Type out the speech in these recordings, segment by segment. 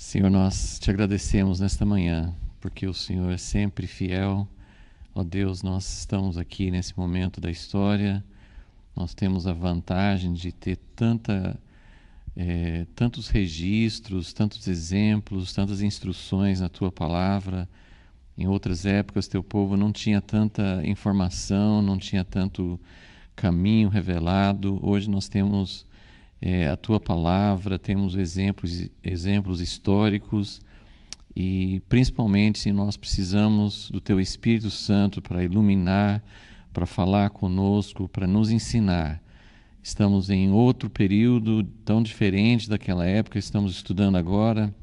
Senhor, nós te agradecemos nesta manhã, porque o Senhor é sempre fiel. Ó Deus, nós estamos aqui nesse momento da história, nós temos a vantagem de ter tanta, é, tantos registros, tantos exemplos, tantas instruções na tua palavra. Em outras épocas, teu povo não tinha tanta informação, não tinha tanto caminho revelado. Hoje nós temos é, a tua palavra, temos exemplos, exemplos históricos e principalmente se nós precisamos do teu Espírito Santo para iluminar, para falar conosco, para nos ensinar. Estamos em outro período tão diferente daquela época, estamos estudando agora,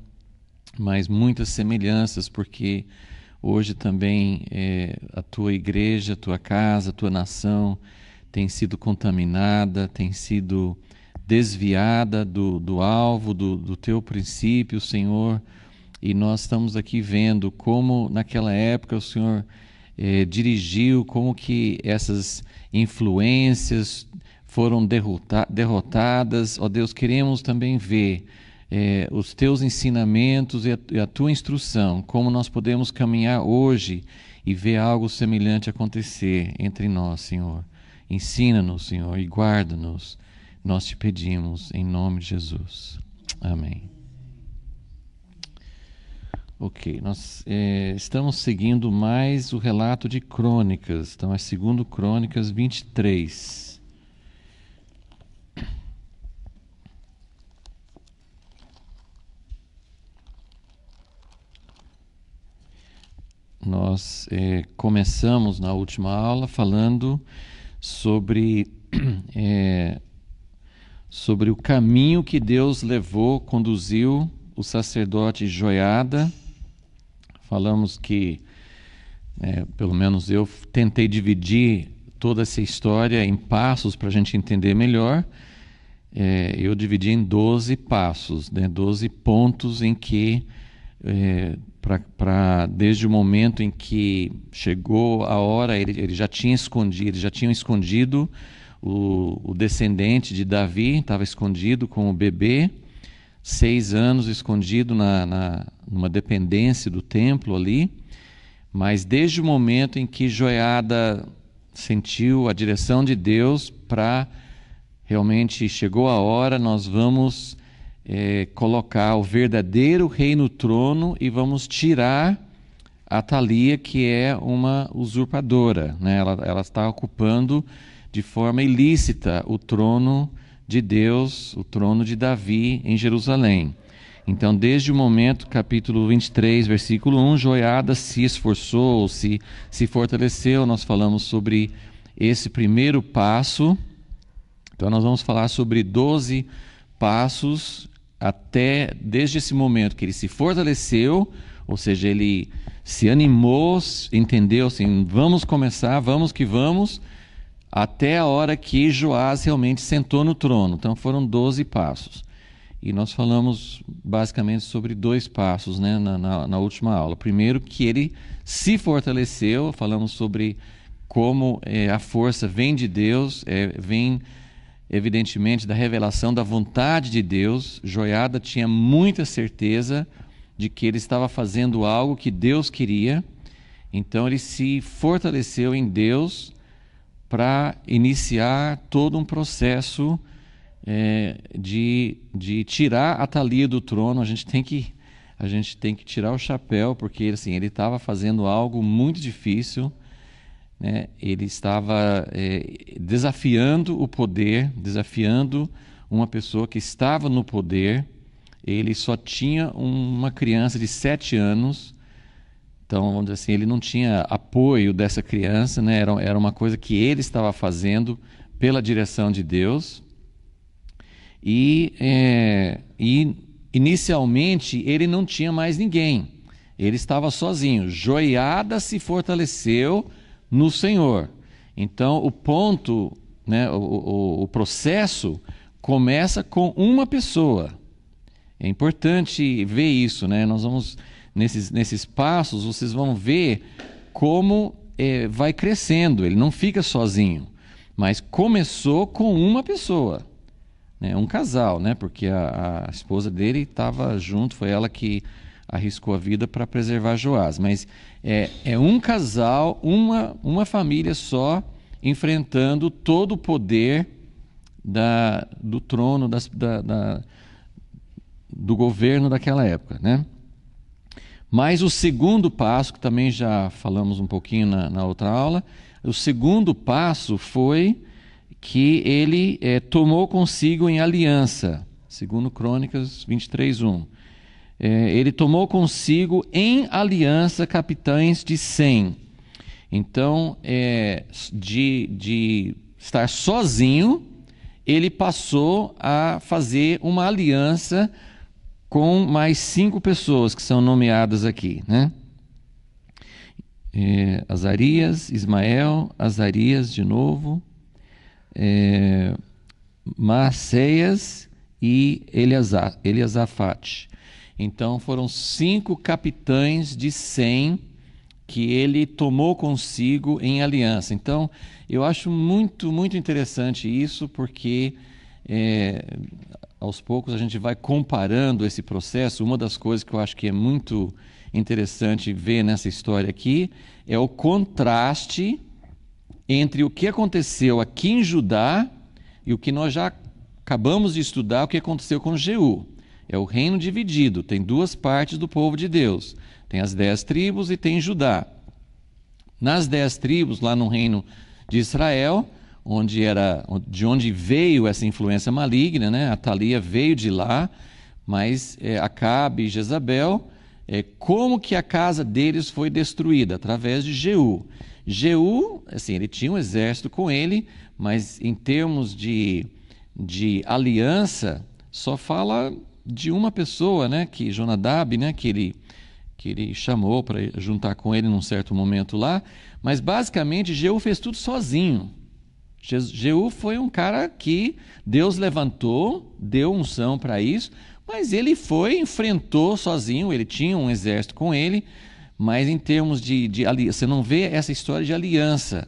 mas muitas semelhanças, porque hoje também é, a tua igreja, a tua casa, a tua nação tem sido contaminada, tem sido desviada do, do alvo, do, do teu princípio, Senhor. E nós estamos aqui vendo como naquela época o Senhor eh, dirigiu, como que essas influências foram derrota derrotadas. Ó oh, Deus, queremos também ver eh, os teus ensinamentos e a, e a tua instrução, como nós podemos caminhar hoje e ver algo semelhante acontecer entre nós, Senhor. Ensina-nos, Senhor, e guarda-nos nós te pedimos em nome de Jesus. Amém. Ok, nós eh, estamos seguindo mais o relato de Crônicas, então é 2 Crônicas 23. Nós eh, começamos na última aula falando sobre eh, sobre o caminho que Deus levou, conduziu o sacerdote Joiada. Falamos que, é, pelo menos eu tentei dividir toda essa história em passos para a gente entender melhor. É, eu dividi em 12 passos, né, 12 pontos em que, é, pra, pra, desde o momento em que chegou a hora, ele, ele já tinha escondido, eles já tinham escondido o, o descendente de Davi estava escondido com o bebê, seis anos escondido na, na, numa dependência do templo ali. Mas desde o momento em que Joiada sentiu a direção de Deus para realmente chegou a hora, nós vamos é, colocar o verdadeiro rei no trono e vamos tirar a Thalia, que é uma usurpadora. Né? Ela, ela está ocupando de forma ilícita o trono de Deus, o trono de Davi em Jerusalém. Então, desde o momento, capítulo 23, versículo 1, Joiada se esforçou, se, se fortaleceu. Nós falamos sobre esse primeiro passo. Então, nós vamos falar sobre 12 passos até desde esse momento que ele se fortaleceu, ou seja, ele se animou, entendeu assim, vamos começar, vamos que vamos até a hora que Joás realmente sentou no trono. Então foram 12 passos. E nós falamos basicamente sobre dois passos né, na, na, na última aula. Primeiro, que ele se fortaleceu, falamos sobre como é, a força vem de Deus, é, vem evidentemente da revelação da vontade de Deus. Joiada tinha muita certeza de que ele estava fazendo algo que Deus queria, então ele se fortaleceu em Deus para iniciar todo um processo é, de, de tirar a Thalia do trono. A gente tem que a gente tem que tirar o chapéu porque assim ele estava fazendo algo muito difícil. Né? Ele estava é, desafiando o poder, desafiando uma pessoa que estava no poder. Ele só tinha uma criança de sete anos então, vamos dizer assim, ele não tinha apoio dessa criança, né? era, era uma coisa que ele estava fazendo pela direção de Deus. E, é, e inicialmente ele não tinha mais ninguém, ele estava sozinho. Joiada se fortaleceu no Senhor. Então, o ponto, né, o, o, o processo começa com uma pessoa. É importante ver isso, né? Nós vamos nesses, nesses passos, vocês vão ver como é, vai crescendo, ele não fica sozinho. Mas começou com uma pessoa, né? um casal, né? porque a, a esposa dele estava junto, foi ela que arriscou a vida para preservar Joás. Mas é, é um casal, uma, uma família só, enfrentando todo o poder da, do trono, das, da, da, do governo daquela época. Né? Mas o segundo passo, que também já falamos um pouquinho na, na outra aula, o segundo passo foi que ele é, tomou consigo em aliança, segundo Crônicas 23, 1. É, ele tomou consigo em aliança capitães de 100. Então, é, de, de estar sozinho, ele passou a fazer uma aliança com mais cinco pessoas que são nomeadas aqui, né? É, Azarias, Ismael, Azarias de novo, é, Marceias e Eliasafate. então foram cinco capitães de cem que ele tomou consigo em aliança. Então eu acho muito, muito interessante isso, porque é, aos poucos a gente vai comparando esse processo. Uma das coisas que eu acho que é muito interessante ver nessa história aqui é o contraste entre o que aconteceu aqui em Judá e o que nós já acabamos de estudar, o que aconteceu com Jeú. É o reino dividido, tem duas partes do povo de Deus. Tem as dez tribos e tem Judá. Nas dez tribos, lá no reino de Israel, onde era, de onde veio essa influência maligna, né? A Thalia veio de lá, mas é, Acabe e Jezabel, é, como que a casa deles foi destruída? Através de Jeú. Jeú, assim, ele tinha um exército com ele, mas em termos de, de aliança, só fala de uma pessoa, né? Que Jonadab, né? Que ele que ele chamou para juntar com ele num certo momento lá, mas basicamente Jeú fez tudo sozinho. Jeú foi um cara que Deus levantou, deu unção para isso, mas ele foi, enfrentou sozinho, ele tinha um exército com ele, mas em termos de, de aliança, você não vê essa história de aliança.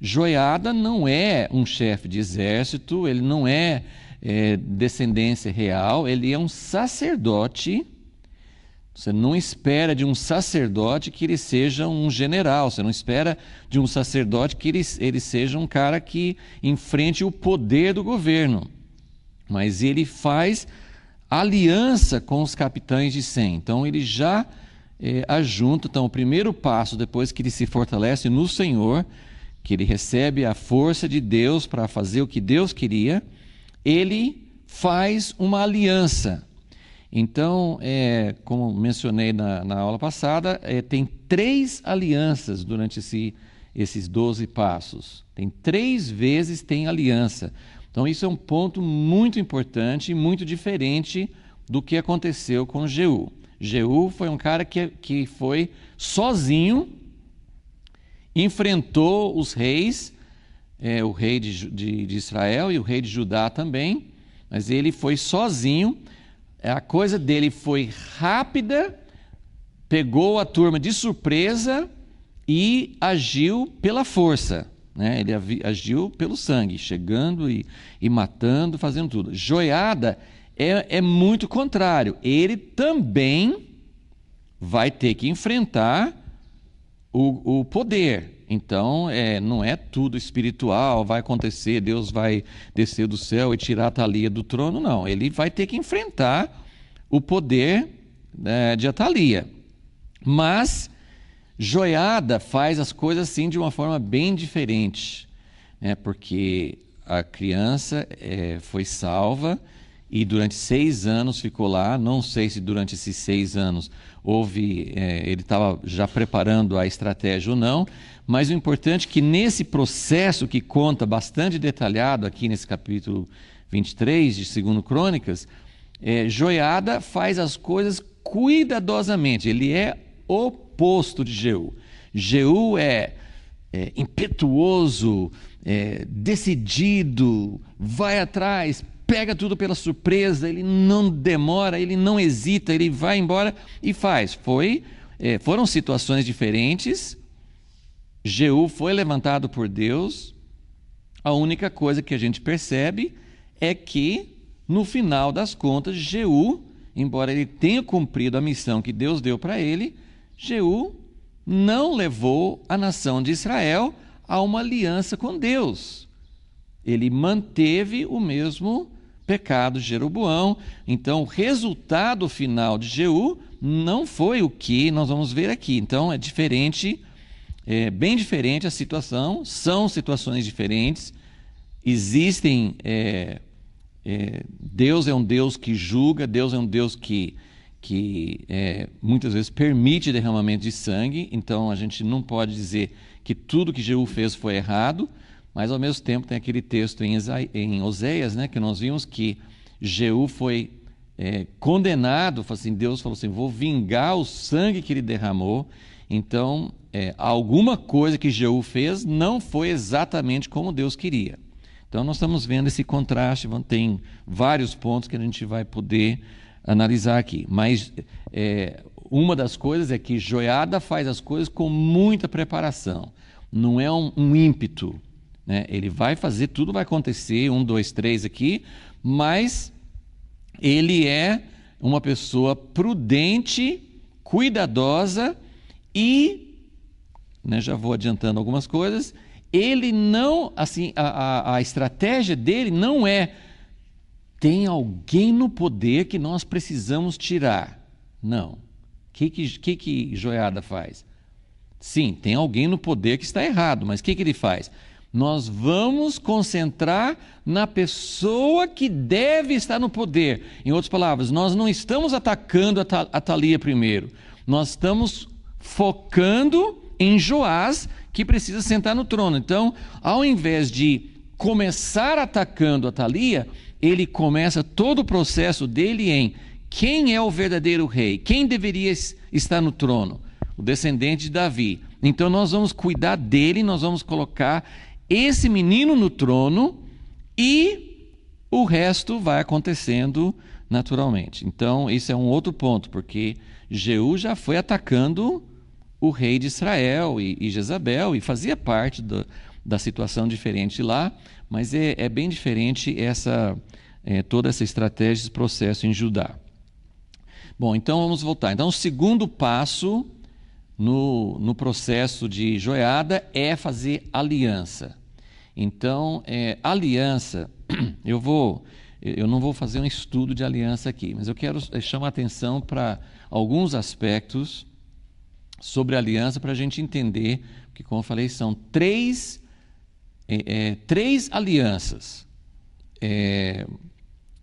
Joiada não é um chefe de exército, ele não é, é descendência real, ele é um sacerdote você não espera de um sacerdote que ele seja um general, você não espera de um sacerdote que ele, ele seja um cara que enfrente o poder do governo. Mas ele faz aliança com os capitães de 100. Então ele já é, ajunta. Então, o primeiro passo, depois que ele se fortalece no Senhor, que ele recebe a força de Deus para fazer o que Deus queria, ele faz uma aliança então, é, como mencionei na, na aula passada, é, tem três alianças durante esse, esses 12 passos. Tem três vezes tem aliança. Então, isso é um ponto muito importante e muito diferente do que aconteceu com Jeú. Jeú foi um cara que, que foi sozinho, enfrentou os reis, é, o rei de, de, de Israel e o rei de Judá também, mas ele foi sozinho é, a coisa dele foi rápida, pegou a turma de surpresa e agiu pela força. Né? Ele agiu pelo sangue, chegando e, e matando, fazendo tudo. Joiada é, é muito contrário. Ele também vai ter que enfrentar o, o poder. Então, é, não é tudo espiritual, vai acontecer, Deus vai descer do céu e tirar a Thalia do trono, não. Ele vai ter que enfrentar o poder né, de Atalia. Mas Joiada faz as coisas assim de uma forma bem diferente, né, porque a criança é, foi salva e durante seis anos ficou lá. Não sei se durante esses seis anos houve, é, ele estava já preparando a estratégia ou não, mas o importante é que nesse processo que conta bastante detalhado aqui nesse capítulo 23 de 2 Crônicas, é, Joiada faz as coisas cuidadosamente, ele é oposto de Jeú. Jeú é, é impetuoso, é, decidido, vai atrás, pega tudo pela surpresa, ele não demora, ele não hesita, ele vai embora e faz. Foi, é, foram situações diferentes. Jeú foi levantado por Deus. A única coisa que a gente percebe é que no final das contas, Jeú, embora ele tenha cumprido a missão que Deus deu para ele, Jeú não levou a nação de Israel a uma aliança com Deus. Ele manteve o mesmo pecado de Jeroboão. Então, o resultado final de Jeú não foi o que nós vamos ver aqui. Então, é diferente, é bem diferente a situação, são situações diferentes, existem é, é, Deus é um Deus que julga, Deus é um Deus que, que é, muitas vezes permite derramamento de sangue, então a gente não pode dizer que tudo que Jeú fez foi errado, mas ao mesmo tempo tem aquele texto em, em Oséias, né, que nós vimos que Jeú foi é, condenado, assim, Deus falou assim, vou vingar o sangue que ele derramou, então é, alguma coisa que Jeú fez não foi exatamente como Deus queria. Então, nós estamos vendo esse contraste, tem vários pontos que a gente vai poder analisar aqui. Mas é, uma das coisas é que Joiada faz as coisas com muita preparação, não é um, um ímpeto. Né? Ele vai fazer, tudo vai acontecer, um, dois, três aqui, mas ele é uma pessoa prudente, cuidadosa e, né, já vou adiantando algumas coisas, ele não, assim, a, a, a estratégia dele não é tem alguém no poder que nós precisamos tirar. Não. O que, que, que, Joiada faz? Sim, tem alguém no poder que está errado, mas o que, que ele faz? Nós vamos concentrar na pessoa que deve estar no poder. Em outras palavras, nós não estamos atacando a, a Thalia primeiro. Nós estamos focando em Joás que precisa sentar no trono. Então, ao invés de começar atacando a Thalia, ele começa todo o processo dele em quem é o verdadeiro rei, quem deveria estar no trono, o descendente de Davi. Então nós vamos cuidar dele, nós vamos colocar esse menino no trono e o resto vai acontecendo naturalmente. Então, isso é um outro ponto, porque Jeú já foi atacando o rei de Israel e, e Jezabel, e fazia parte do, da situação diferente lá, mas é, é bem diferente essa é, toda essa estratégia, esse processo em Judá. Bom, então vamos voltar. Então, o segundo passo no, no processo de joiada é fazer aliança. Então, é, aliança, eu vou, eu não vou fazer um estudo de aliança aqui, mas eu quero eh, chamar atenção para alguns aspectos sobre a aliança para a gente entender, que como eu falei, são três, é, é, três alianças. É,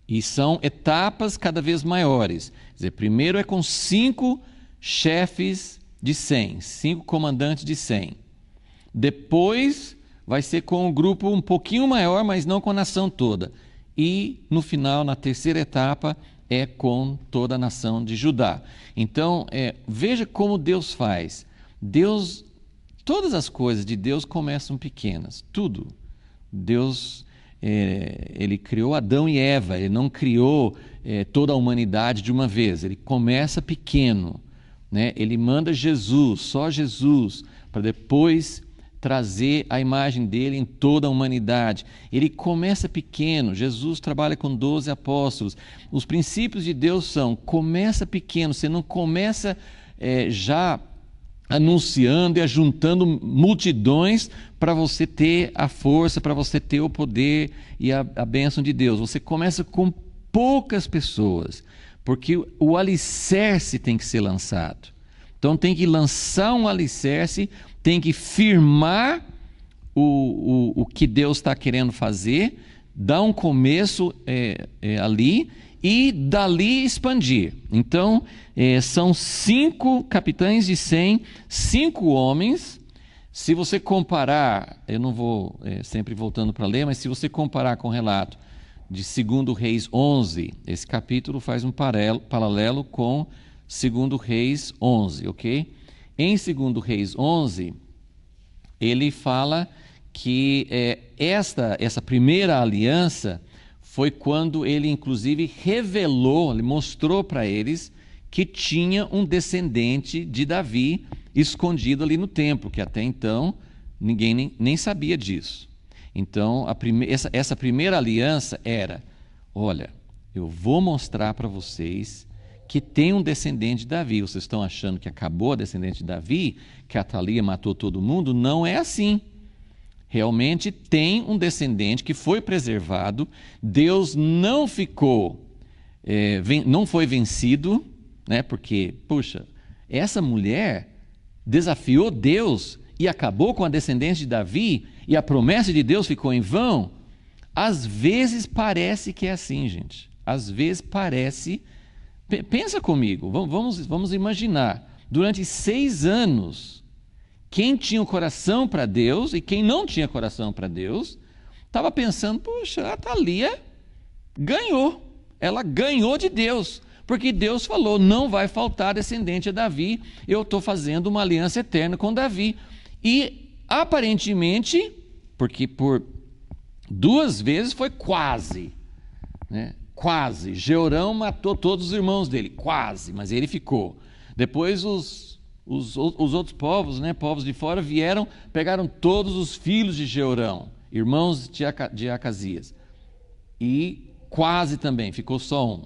e são etapas cada vez maiores. Quer dizer, primeiro é com cinco chefes de 100, cinco comandantes de 100. Depois vai ser com um grupo um pouquinho maior, mas não com a nação toda. E no final, na terceira etapa, é com toda a nação de Judá. Então, é, veja como Deus faz. Deus, todas as coisas de Deus começam pequenas, tudo. Deus, é, ele criou Adão e Eva, ele não criou é, toda a humanidade de uma vez, ele começa pequeno. Né? Ele manda Jesus, só Jesus, para depois trazer a imagem dele em toda a humanidade. Ele começa pequeno. Jesus trabalha com 12 apóstolos. Os princípios de Deus são: começa pequeno, você não começa é, já anunciando e ajuntando multidões para você ter a força, para você ter o poder e a, a bênção de Deus. Você começa com poucas pessoas, porque o, o alicerce tem que ser lançado. Então tem que lançar um alicerce tem que firmar o, o, o que Deus está querendo fazer, dar um começo é, é, ali e dali expandir. Então, é, são cinco capitães de cem, cinco homens. Se você comparar, eu não vou é, sempre voltando para ler, mas se você comparar com o relato de 2 Reis 11, esse capítulo faz um paralelo com 2 Reis 11, ok? Em 2 Reis 11, ele fala que é, esta, essa primeira aliança foi quando ele, inclusive, revelou, ele mostrou para eles que tinha um descendente de Davi escondido ali no templo, que até então ninguém nem, nem sabia disso. Então, prime essa, essa primeira aliança era: olha, eu vou mostrar para vocês que tem um descendente de Davi. Vocês estão achando que acabou a descendente de Davi, que Thalia matou todo mundo? Não é assim. Realmente tem um descendente que foi preservado. Deus não ficou, é, não foi vencido, né? Porque, puxa, essa mulher desafiou Deus e acabou com a descendência de Davi e a promessa de Deus ficou em vão. Às vezes parece que é assim, gente. Às vezes parece Pensa comigo, vamos, vamos imaginar. Durante seis anos, quem tinha o coração para Deus e quem não tinha coração para Deus, estava pensando, poxa, a Thalia ganhou. Ela ganhou de Deus. Porque Deus falou: não vai faltar descendente a Davi, eu estou fazendo uma aliança eterna com Davi. E aparentemente, porque por duas vezes foi quase, né? Quase. Georão matou todos os irmãos dele, quase, mas ele ficou. Depois os, os, os outros povos, né, povos de fora, vieram, pegaram todos os filhos de Georão, irmãos de Acasias. E quase também, ficou só um.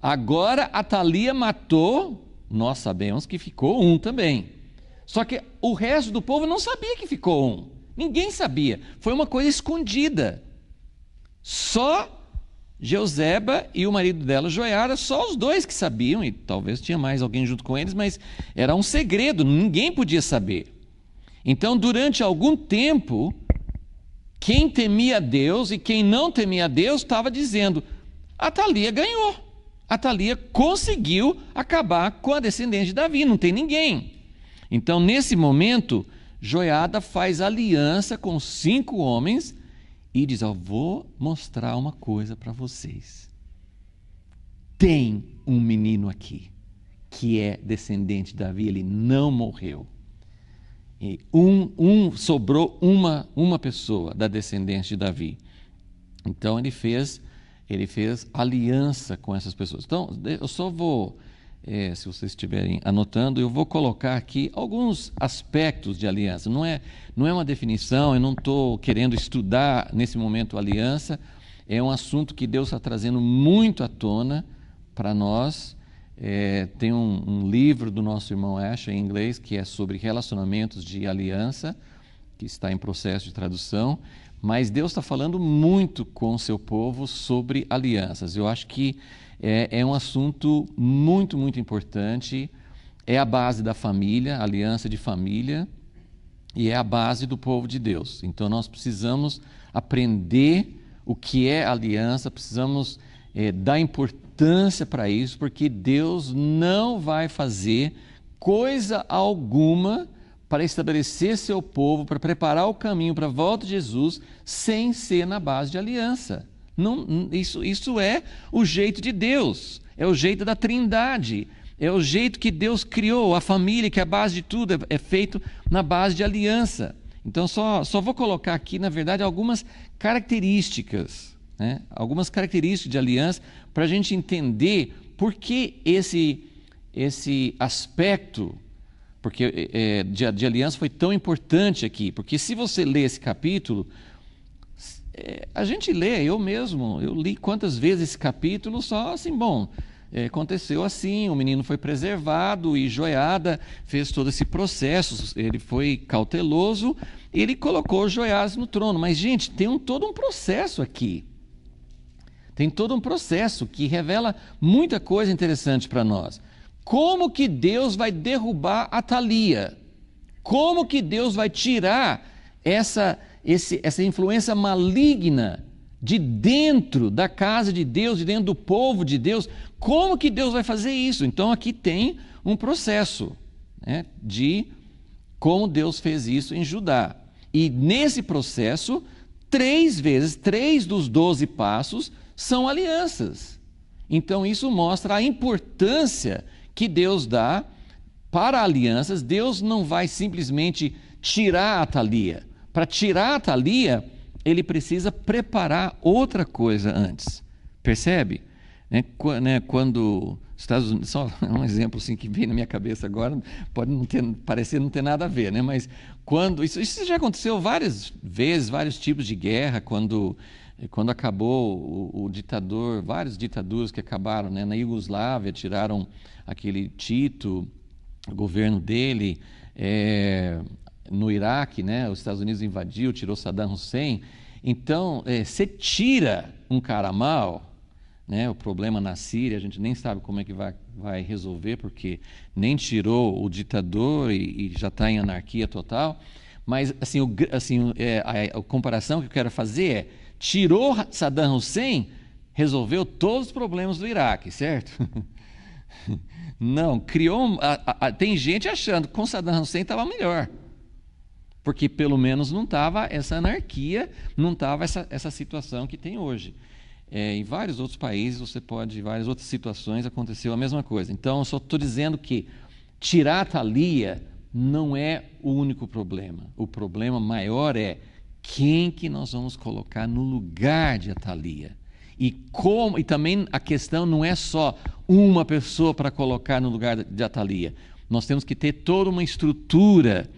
Agora Atalia matou, nós sabemos que ficou um também. Só que o resto do povo não sabia que ficou um. Ninguém sabia. Foi uma coisa escondida. Só Jeuseba e o marido dela, Joiara, só os dois que sabiam, e talvez tinha mais alguém junto com eles, mas era um segredo, ninguém podia saber. Então, durante algum tempo, quem temia Deus e quem não temia Deus estava dizendo: a Thalia ganhou, a Thalia conseguiu acabar com a descendência de Davi, não tem ninguém. Então, nesse momento, Joiada faz aliança com cinco homens e diz: Ó, vou mostrar uma coisa para vocês. Tem um menino aqui que é descendente de Davi, ele não morreu. E um, um sobrou uma, uma pessoa da descendência de Davi. Então ele fez ele fez aliança com essas pessoas. Então, eu só vou é, se vocês estiverem anotando, eu vou colocar aqui alguns aspectos de aliança. Não é, não é uma definição, eu não estou querendo estudar nesse momento aliança, é um assunto que Deus está trazendo muito à tona para nós. É, tem um, um, livro do nosso irmão Ash em inglês que é sobre relacionamentos de aliança, que está em processo de tradução. Mas Deus está falando muito com o seu povo sobre alianças. Eu acho que é, é um assunto muito, muito importante. É a base da família, aliança de família, e é a base do povo de Deus. Então nós precisamos aprender o que é aliança, precisamos é, dar importância para isso, porque Deus não vai fazer coisa alguma para estabelecer seu povo, para preparar o caminho para a volta de Jesus, sem ser na base de aliança. Não, isso, isso é o jeito de Deus, é o jeito da Trindade, é o jeito que Deus criou a família, que é a base de tudo é, é feito na base de aliança. Então, só, só vou colocar aqui, na verdade, algumas características, né? algumas características de aliança, para a gente entender por que esse, esse aspecto porque, é, é, de, de aliança foi tão importante aqui. Porque se você lê esse capítulo, é, a gente lê, eu mesmo, eu li quantas vezes esse capítulo, só assim, bom, é, aconteceu assim, o menino foi preservado e Joiada fez todo esse processo, ele foi cauteloso, ele colocou Joiás no trono. Mas, gente, tem um, todo um processo aqui. Tem todo um processo que revela muita coisa interessante para nós. Como que Deus vai derrubar a Thalia? Como que Deus vai tirar essa esse, essa influência maligna de dentro da casa de Deus, de dentro do povo de Deus, como que Deus vai fazer isso? Então aqui tem um processo né, de como Deus fez isso em Judá. E nesse processo, três vezes, três dos doze passos são alianças. Então isso mostra a importância que Deus dá para alianças. Deus não vai simplesmente tirar a Thalia para tirar a Thalia, ele precisa preparar outra coisa antes. Percebe? Né, né, quando Estados Unidos, só um exemplo assim que vem na minha cabeça agora, pode não ter, parecer não ter nada a ver, né? mas quando. Isso, isso já aconteceu várias vezes, vários tipos de guerra, quando, quando acabou o, o ditador, vários ditaduras que acabaram, né? na Iugoslávia tiraram aquele Tito, o governo dele. É, no Iraque, né? Os Estados Unidos invadiu, tirou Saddam Hussein. Então, é, você tira um cara mal, né? O problema na Síria a gente nem sabe como é que vai, vai resolver, porque nem tirou o ditador e, e já está em anarquia total. Mas assim, o, assim é, a, a, comparação que eu quero fazer é: tirou Saddam Hussein, resolveu todos os problemas do Iraque, certo? Não, criou. A, a, tem gente achando que com Saddam Hussein estava melhor. Porque pelo menos não estava essa anarquia, não estava essa, essa situação que tem hoje. É, em vários outros países, você pode, em várias outras situações, aconteceu a mesma coisa. Então, eu só estou dizendo que tirar a Thalia não é o único problema. O problema maior é quem que nós vamos colocar no lugar de Atalia. E como e também a questão não é só uma pessoa para colocar no lugar de Atalia. Nós temos que ter toda uma estrutura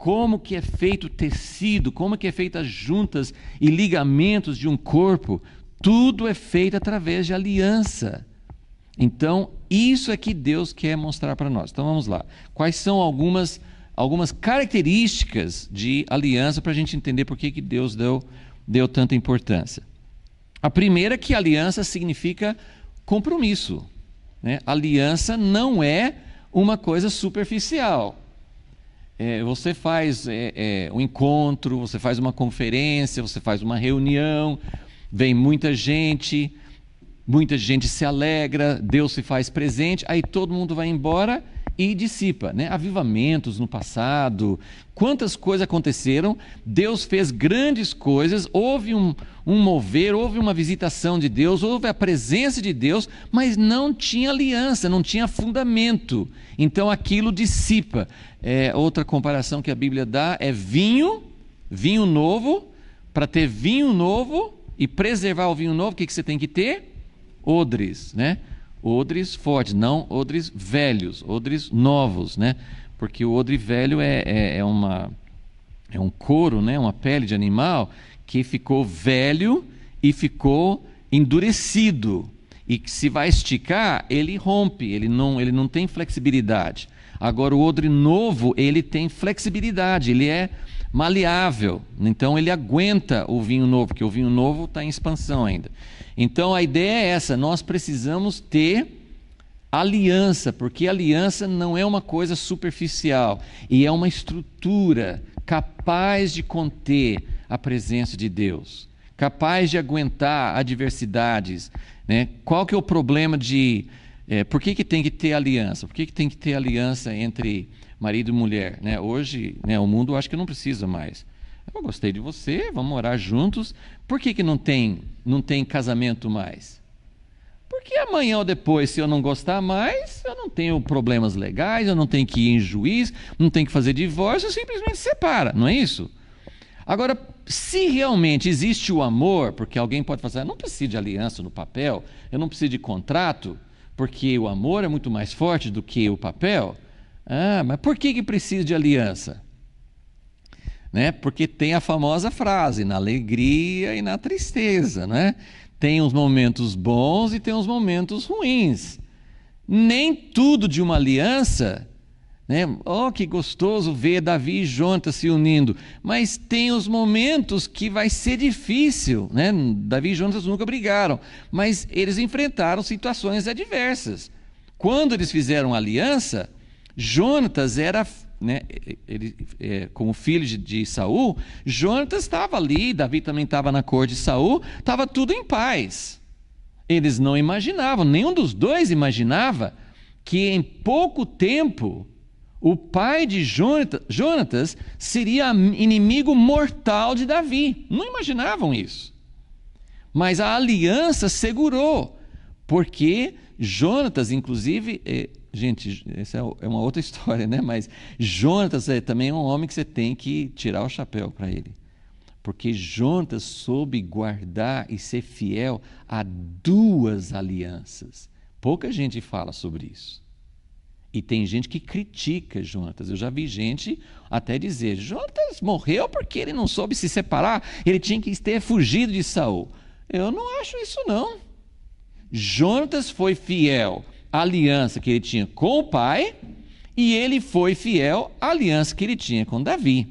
como que é feito tecido, como que é feitas juntas e ligamentos de um corpo, tudo é feito através de aliança. Então, isso é que Deus quer mostrar para nós. Então vamos lá. Quais são algumas algumas características de aliança para a gente entender por que, que Deus deu, deu tanta importância. A primeira é que aliança significa compromisso. Né? Aliança não é uma coisa superficial é, você faz é, é, um encontro, você faz uma conferência, você faz uma reunião, vem muita gente, muita gente se alegra, Deus se faz presente, aí todo mundo vai embora e dissipa, né? Avivamentos no passado, quantas coisas aconteceram, Deus fez grandes coisas, houve um, um mover, houve uma visitação de Deus, houve a presença de Deus, mas não tinha aliança, não tinha fundamento. Então aquilo dissipa. É, outra comparação que a Bíblia dá é vinho, vinho novo. Para ter vinho novo e preservar o vinho novo, o que, que você tem que ter? Odres, né? odres fortes, não odres velhos, odres novos, né? Porque o odre velho é, é, é, uma, é um couro, né? uma pele de animal que ficou velho e ficou endurecido. E que se vai esticar, ele rompe, ele não, ele não tem flexibilidade. Agora, o odre novo, ele tem flexibilidade, ele é maleável. Então, ele aguenta o vinho novo, porque o vinho novo está em expansão ainda. Então a ideia é essa: nós precisamos ter aliança, porque aliança não é uma coisa superficial e é uma estrutura capaz de conter a presença de Deus, capaz de aguentar adversidades. Né? Qual que é o problema de é, por que, que tem que ter aliança? Por que, que tem que ter aliança entre marido e mulher? Né? Hoje, né, o mundo acho que não precisa mais. Eu gostei de você, vamos morar juntos. Por que, que não, tem, não tem casamento mais? Porque amanhã ou depois, se eu não gostar mais, eu não tenho problemas legais, eu não tenho que ir em juiz, não tenho que fazer divórcio, simplesmente separa, não é isso? Agora, se realmente existe o amor, porque alguém pode falar, eu assim, ah, não preciso de aliança no papel, eu não preciso de contrato, porque o amor é muito mais forte do que o papel. Ah, mas por que, que precisa de aliança? né? Porque tem a famosa frase, na alegria e na tristeza, né? Tem uns momentos bons e tem uns momentos ruins. Nem tudo de uma aliança, né? Oh, que gostoso ver Davi e Jontas se unindo, mas tem os momentos que vai ser difícil, né? Davi e Jontas nunca brigaram, mas eles enfrentaram situações adversas. Quando eles fizeram aliança, Jonatas era né, ele, é, como filho de, de Saul, Jonatas estava ali, Davi também estava na cor de Saul, estava tudo em paz. Eles não imaginavam, nenhum dos dois imaginava que em pouco tempo o pai de Jonatas, Jonatas seria inimigo mortal de Davi. Não imaginavam isso. Mas a aliança segurou, porque Jonatas, inclusive, é, gente, essa é, é uma outra história, né? Mas Jonatas é também um homem que você tem que tirar o chapéu para ele. Porque Jonatas soube guardar e ser fiel a duas alianças. Pouca gente fala sobre isso. E tem gente que critica Jonatas. Eu já vi gente até dizer: Jonatas morreu porque ele não soube se separar, ele tinha que ter fugido de Saul. Eu não acho isso não. Jonatas foi fiel à aliança que ele tinha com o pai e ele foi fiel à aliança que ele tinha com Davi.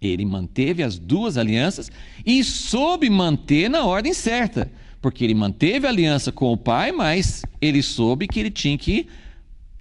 Ele manteve as duas alianças e soube manter na ordem certa, porque ele manteve a aliança com o pai, mas ele soube que ele tinha que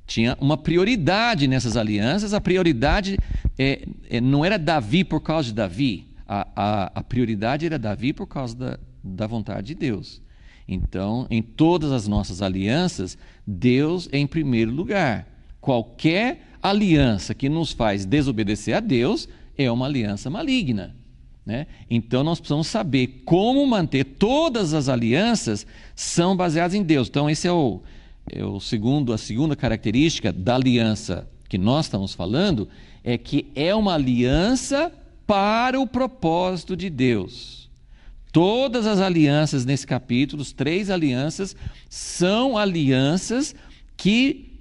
tinha uma prioridade nessas alianças. A prioridade é, é, não era Davi por causa de Davi, a, a, a prioridade era Davi por causa da, da vontade de Deus. Então, em todas as nossas alianças, Deus é em primeiro lugar. Qualquer aliança que nos faz desobedecer a Deus é uma aliança maligna. Né? Então nós precisamos saber como manter todas as alianças são baseadas em Deus. Então esse é o, é o segundo a segunda característica da aliança que nós estamos falando é que é uma aliança para o propósito de Deus. Todas as alianças nesse capítulo, os três alianças, são alianças que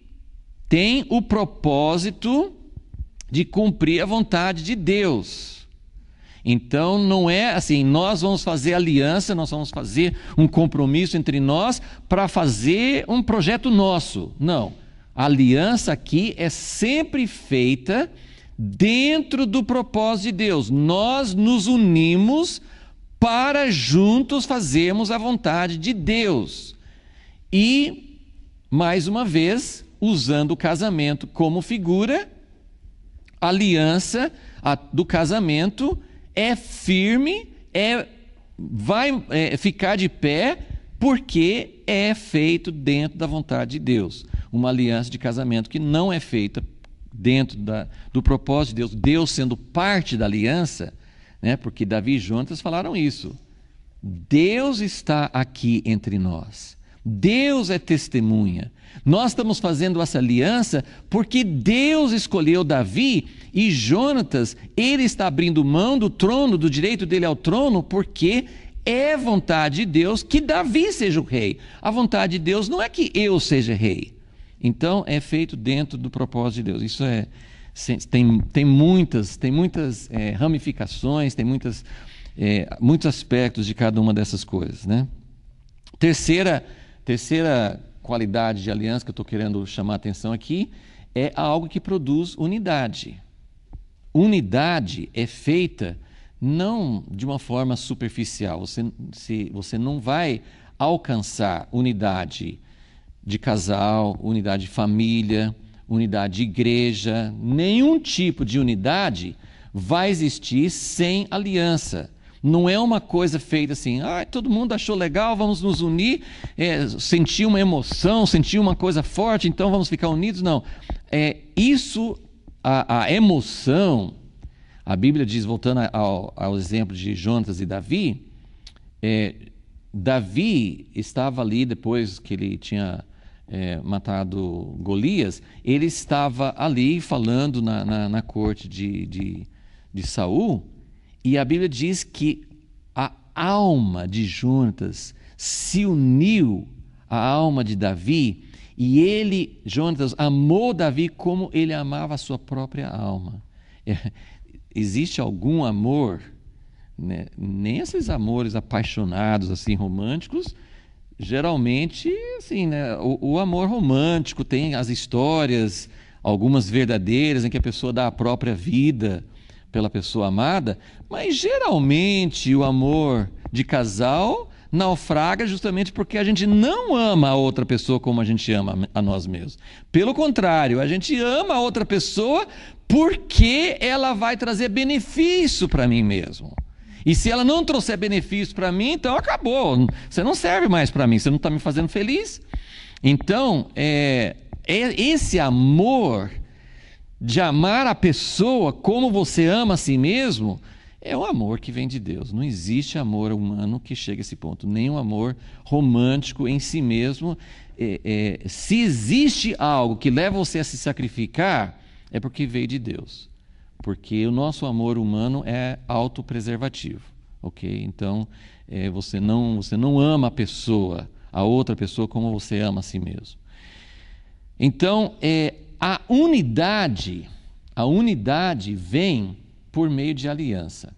têm o propósito de cumprir a vontade de Deus. Então não é assim, nós vamos fazer aliança, nós vamos fazer um compromisso entre nós para fazer um projeto nosso. Não. A aliança aqui é sempre feita dentro do propósito de Deus. Nós nos unimos para juntos fazermos a vontade de Deus. E, mais uma vez, usando o casamento como figura, a aliança do casamento é firme, é, vai é, ficar de pé, porque é feito dentro da vontade de Deus. Uma aliança de casamento que não é feita dentro da, do propósito de Deus, Deus sendo parte da aliança, né? porque Davi e Jonatas falaram isso. Deus está aqui entre nós. Deus é testemunha. Nós estamos fazendo essa aliança porque Deus escolheu Davi e Jonatas, ele está abrindo mão do trono, do direito dele ao trono, porque é vontade de Deus que Davi seja o rei. A vontade de Deus não é que eu seja rei. Então é feito dentro do propósito de Deus. Isso é tem, tem muitas, tem muitas é, ramificações, tem muitas, é, muitos aspectos de cada uma dessas coisas. Né? Terceira, terceira qualidade de aliança que eu estou querendo chamar a atenção aqui é algo que produz unidade. Unidade é feita não de uma forma superficial. Você, se, você não vai alcançar unidade de casal, unidade de família, unidade de igreja, nenhum tipo de unidade vai existir sem aliança. Não é uma coisa feita assim, ah, todo mundo achou legal, vamos nos unir, é, sentir uma emoção, sentir uma coisa forte, então vamos ficar unidos. Não. É isso, a, a emoção, a Bíblia diz, voltando ao, ao exemplo de Jonas e Davi, é, Davi estava ali depois que ele tinha é, matado Golias, ele estava ali falando na, na, na corte de, de, de Saul, e a Bíblia diz que a alma de Jonatas se uniu à alma de Davi, e ele, Jonatas, amou Davi como ele amava a sua própria alma. É, existe algum amor, né? nem esses amores apaixonados, assim, românticos, geralmente, assim, né, o, o, amor romântico tem as histórias, algumas verdadeiras, em que a pessoa dá a própria vida pela pessoa amada, mas geralmente o amor de casal naufraga justamente porque a gente não ama a outra pessoa como a gente ama a nós mesmos. Pelo contrário, a gente ama a outra pessoa porque ela vai trazer benefício para mim mesmo. E se ela não trouxer benefício para mim, então acabou. Você não serve mais para mim, você não está me fazendo feliz. Então, é, é esse amor de amar a pessoa como você ama a si mesmo é o amor que vem de Deus. Não existe amor humano que chegue a esse ponto, nem o um amor romântico em si mesmo. É, é, se existe algo que leva você a se sacrificar, é porque veio de Deus porque o nosso amor humano é autopreservativo, ok? Então, é, você, não, você não ama a pessoa, a outra pessoa, como você ama a si mesmo. Então, é, a unidade, a unidade vem por meio de aliança.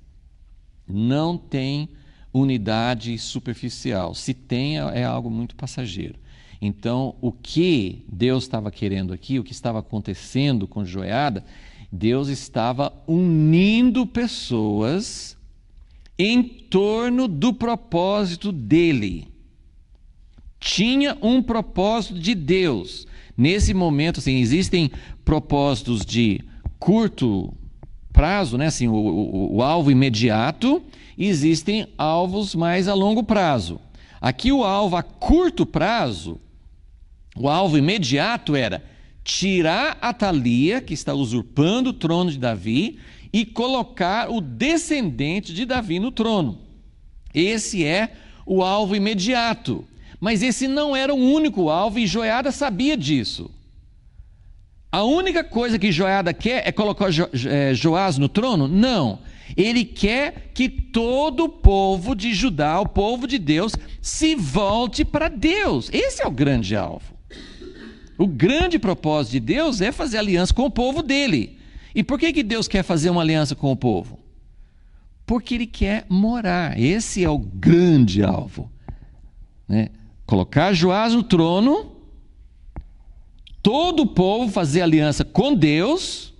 Não tem unidade superficial. Se tem, é, é algo muito passageiro. Então, o que Deus estava querendo aqui, o que estava acontecendo com Joiada, Deus estava unindo pessoas em torno do propósito dele. Tinha um propósito de Deus. Nesse momento, assim, existem propósitos de curto prazo, né? assim, o, o, o alvo imediato, e existem alvos mais a longo prazo. Aqui, o alvo a curto prazo, o alvo imediato era tirar a Thalia, que está usurpando o trono de Davi, e colocar o descendente de Davi no trono. Esse é o alvo imediato. Mas esse não era o único alvo e Joiada sabia disso. A única coisa que Joiada quer é colocar jo, é, Joás no trono? Não. Ele quer que todo o povo de Judá, o povo de Deus, se volte para Deus. Esse é o grande alvo. O grande propósito de Deus é fazer aliança com o povo dele. E por que, que Deus quer fazer uma aliança com o povo? Porque ele quer morar. Esse é o grande alvo. Né? Colocar Joás no trono, todo o povo fazer aliança com Deus.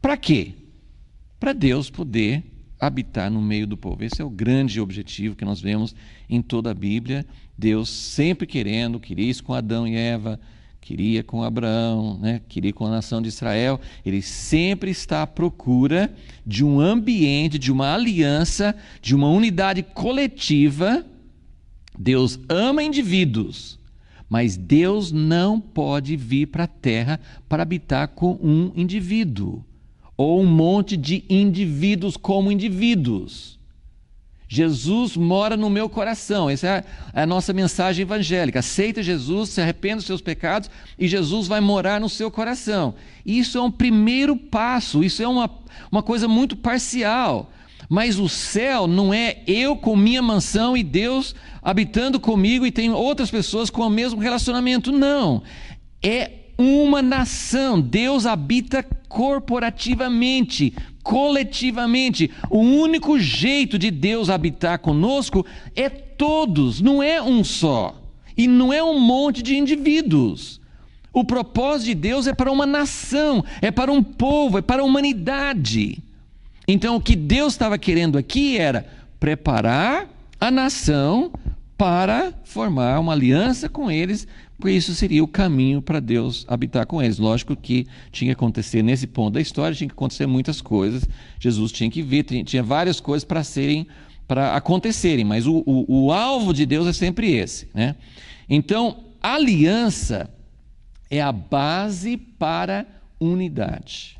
Para quê? Para Deus poder habitar no meio do povo. Esse é o grande objetivo que nós vemos em toda a Bíblia Deus sempre querendo, queria isso com Adão e Eva, queria com Abraão, né? queria com a nação de Israel. Ele sempre está à procura de um ambiente, de uma aliança, de uma unidade coletiva. Deus ama indivíduos, mas Deus não pode vir para a terra para habitar com um indivíduo ou um monte de indivíduos como indivíduos. Jesus mora no meu coração. Essa é, é a, nossa mensagem evangélica. Aceita Jesus, se arrependa dos seus pecados e Jesus vai morar no seu coração. Isso é um primeiro passo, isso é uma, uma coisa muito parcial. Mas o céu não é eu com minha mansão e Deus habitando comigo e tem outras pessoas com o mesmo relacionamento. Não. É uma nação. Deus habita corporativamente coletivamente. O único jeito de Deus habitar conosco é todos, não é um só. E não é um monte de indivíduos. O propósito de Deus é para uma nação, é para um povo, é para a humanidade. Então, o que Deus estava querendo aqui era preparar a nação para formar uma aliança com eles, porque isso seria o caminho para Deus habitar com eles. Lógico que tinha que acontecer nesse ponto da história, tinha que acontecer muitas coisas, Jesus tinha que vir, tinha várias coisas para serem, para acontecerem, mas o, o, o alvo de Deus é sempre esse. Né? Então, aliança é a base para unidade.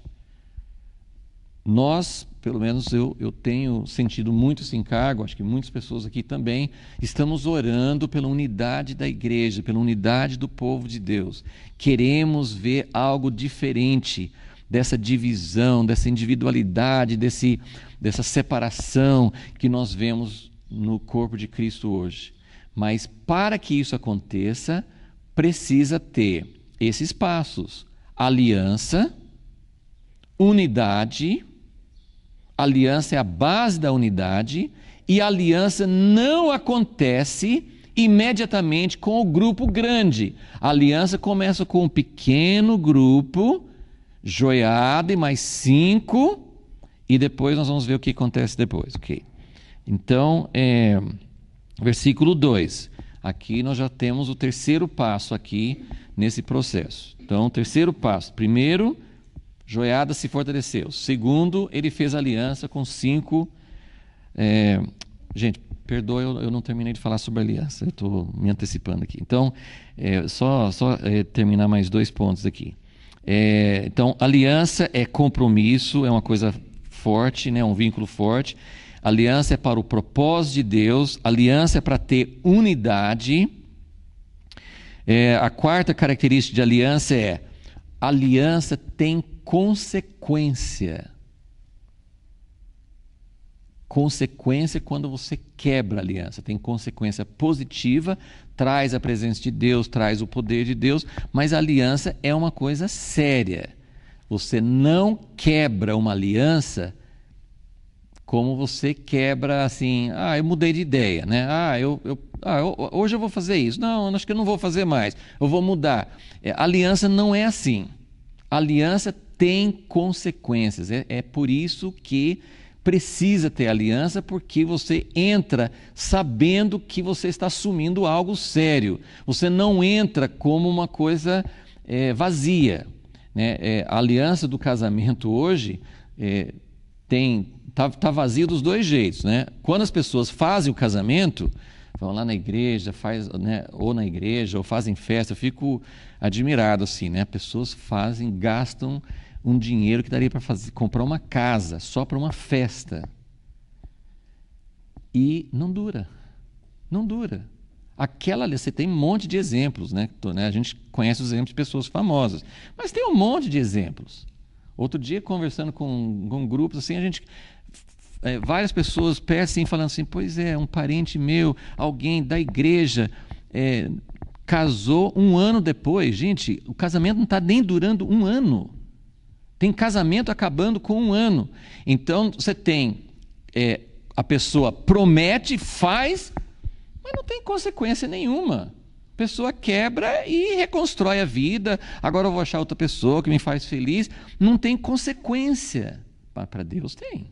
Nós pelo menos eu, eu tenho sentido muito esse encargo, acho que muitas pessoas aqui também, estamos orando pela unidade da igreja, pela unidade do povo de Deus. Queremos ver algo diferente dessa divisão, dessa individualidade, desse, dessa separação que nós vemos no corpo de Cristo hoje. Mas para que isso aconteça, precisa ter esses passos: aliança, unidade aliança é a base da unidade e a aliança não acontece imediatamente com o grupo grande. A aliança começa com um pequeno grupo, joiada e mais cinco, e depois nós vamos ver o que acontece depois, ok? Então, é, versículo 2. Aqui nós já temos o terceiro passo aqui nesse processo. Então, terceiro passo. Primeiro, Joiada se fortaleceu. Segundo, ele fez aliança com cinco. É, gente, perdoe, eu, eu, não terminei de falar sobre aliança, eu estou me antecipando aqui. Então, é, só, só é, terminar mais dois pontos aqui. É, então, aliança é compromisso, é uma coisa forte, né, um vínculo forte. Aliança é para o propósito de Deus, aliança é para ter unidade. É, a quarta característica de aliança é aliança tem consequência. Consequência é quando você quebra a aliança. Tem consequência positiva, traz a presença de Deus, traz o poder de Deus, mas a aliança é uma coisa séria. Você não quebra uma aliança como você quebra assim, ah, eu mudei de ideia, né? Ah, eu, eu ah, hoje eu vou fazer isso. Não, acho que eu não vou fazer mais. Eu vou mudar. É, aliança não é assim aliança tem consequências. É, é por isso que precisa ter aliança, porque você entra sabendo que você está assumindo algo sério. Você não entra como uma coisa é, vazia. Né? É, a aliança do casamento hoje é, tem tá, tá vazia dos dois jeitos. Né? Quando as pessoas fazem o casamento, vão lá na igreja, faz, né, ou na igreja, ou fazem festa, eu fico admirado assim, né? Pessoas fazem, gastam um dinheiro que daria para comprar uma casa só para uma festa. E não dura. Não dura. Aquela ali, você tem um monte de exemplos, né? né? A gente conhece os exemplos de pessoas famosas, mas tem um monte de exemplos. Outro dia, conversando com, com grupos, assim, a gente é, várias pessoas peçam falando assim, pois é, um parente meu, alguém da igreja é, casou um ano depois. Gente, o casamento não está nem durando um ano. Tem casamento acabando com um ano. Então você tem é, a pessoa promete, faz, mas não tem consequência nenhuma. A pessoa quebra e reconstrói a vida. Agora eu vou achar outra pessoa que me faz feliz. Não tem consequência. Para Deus tem.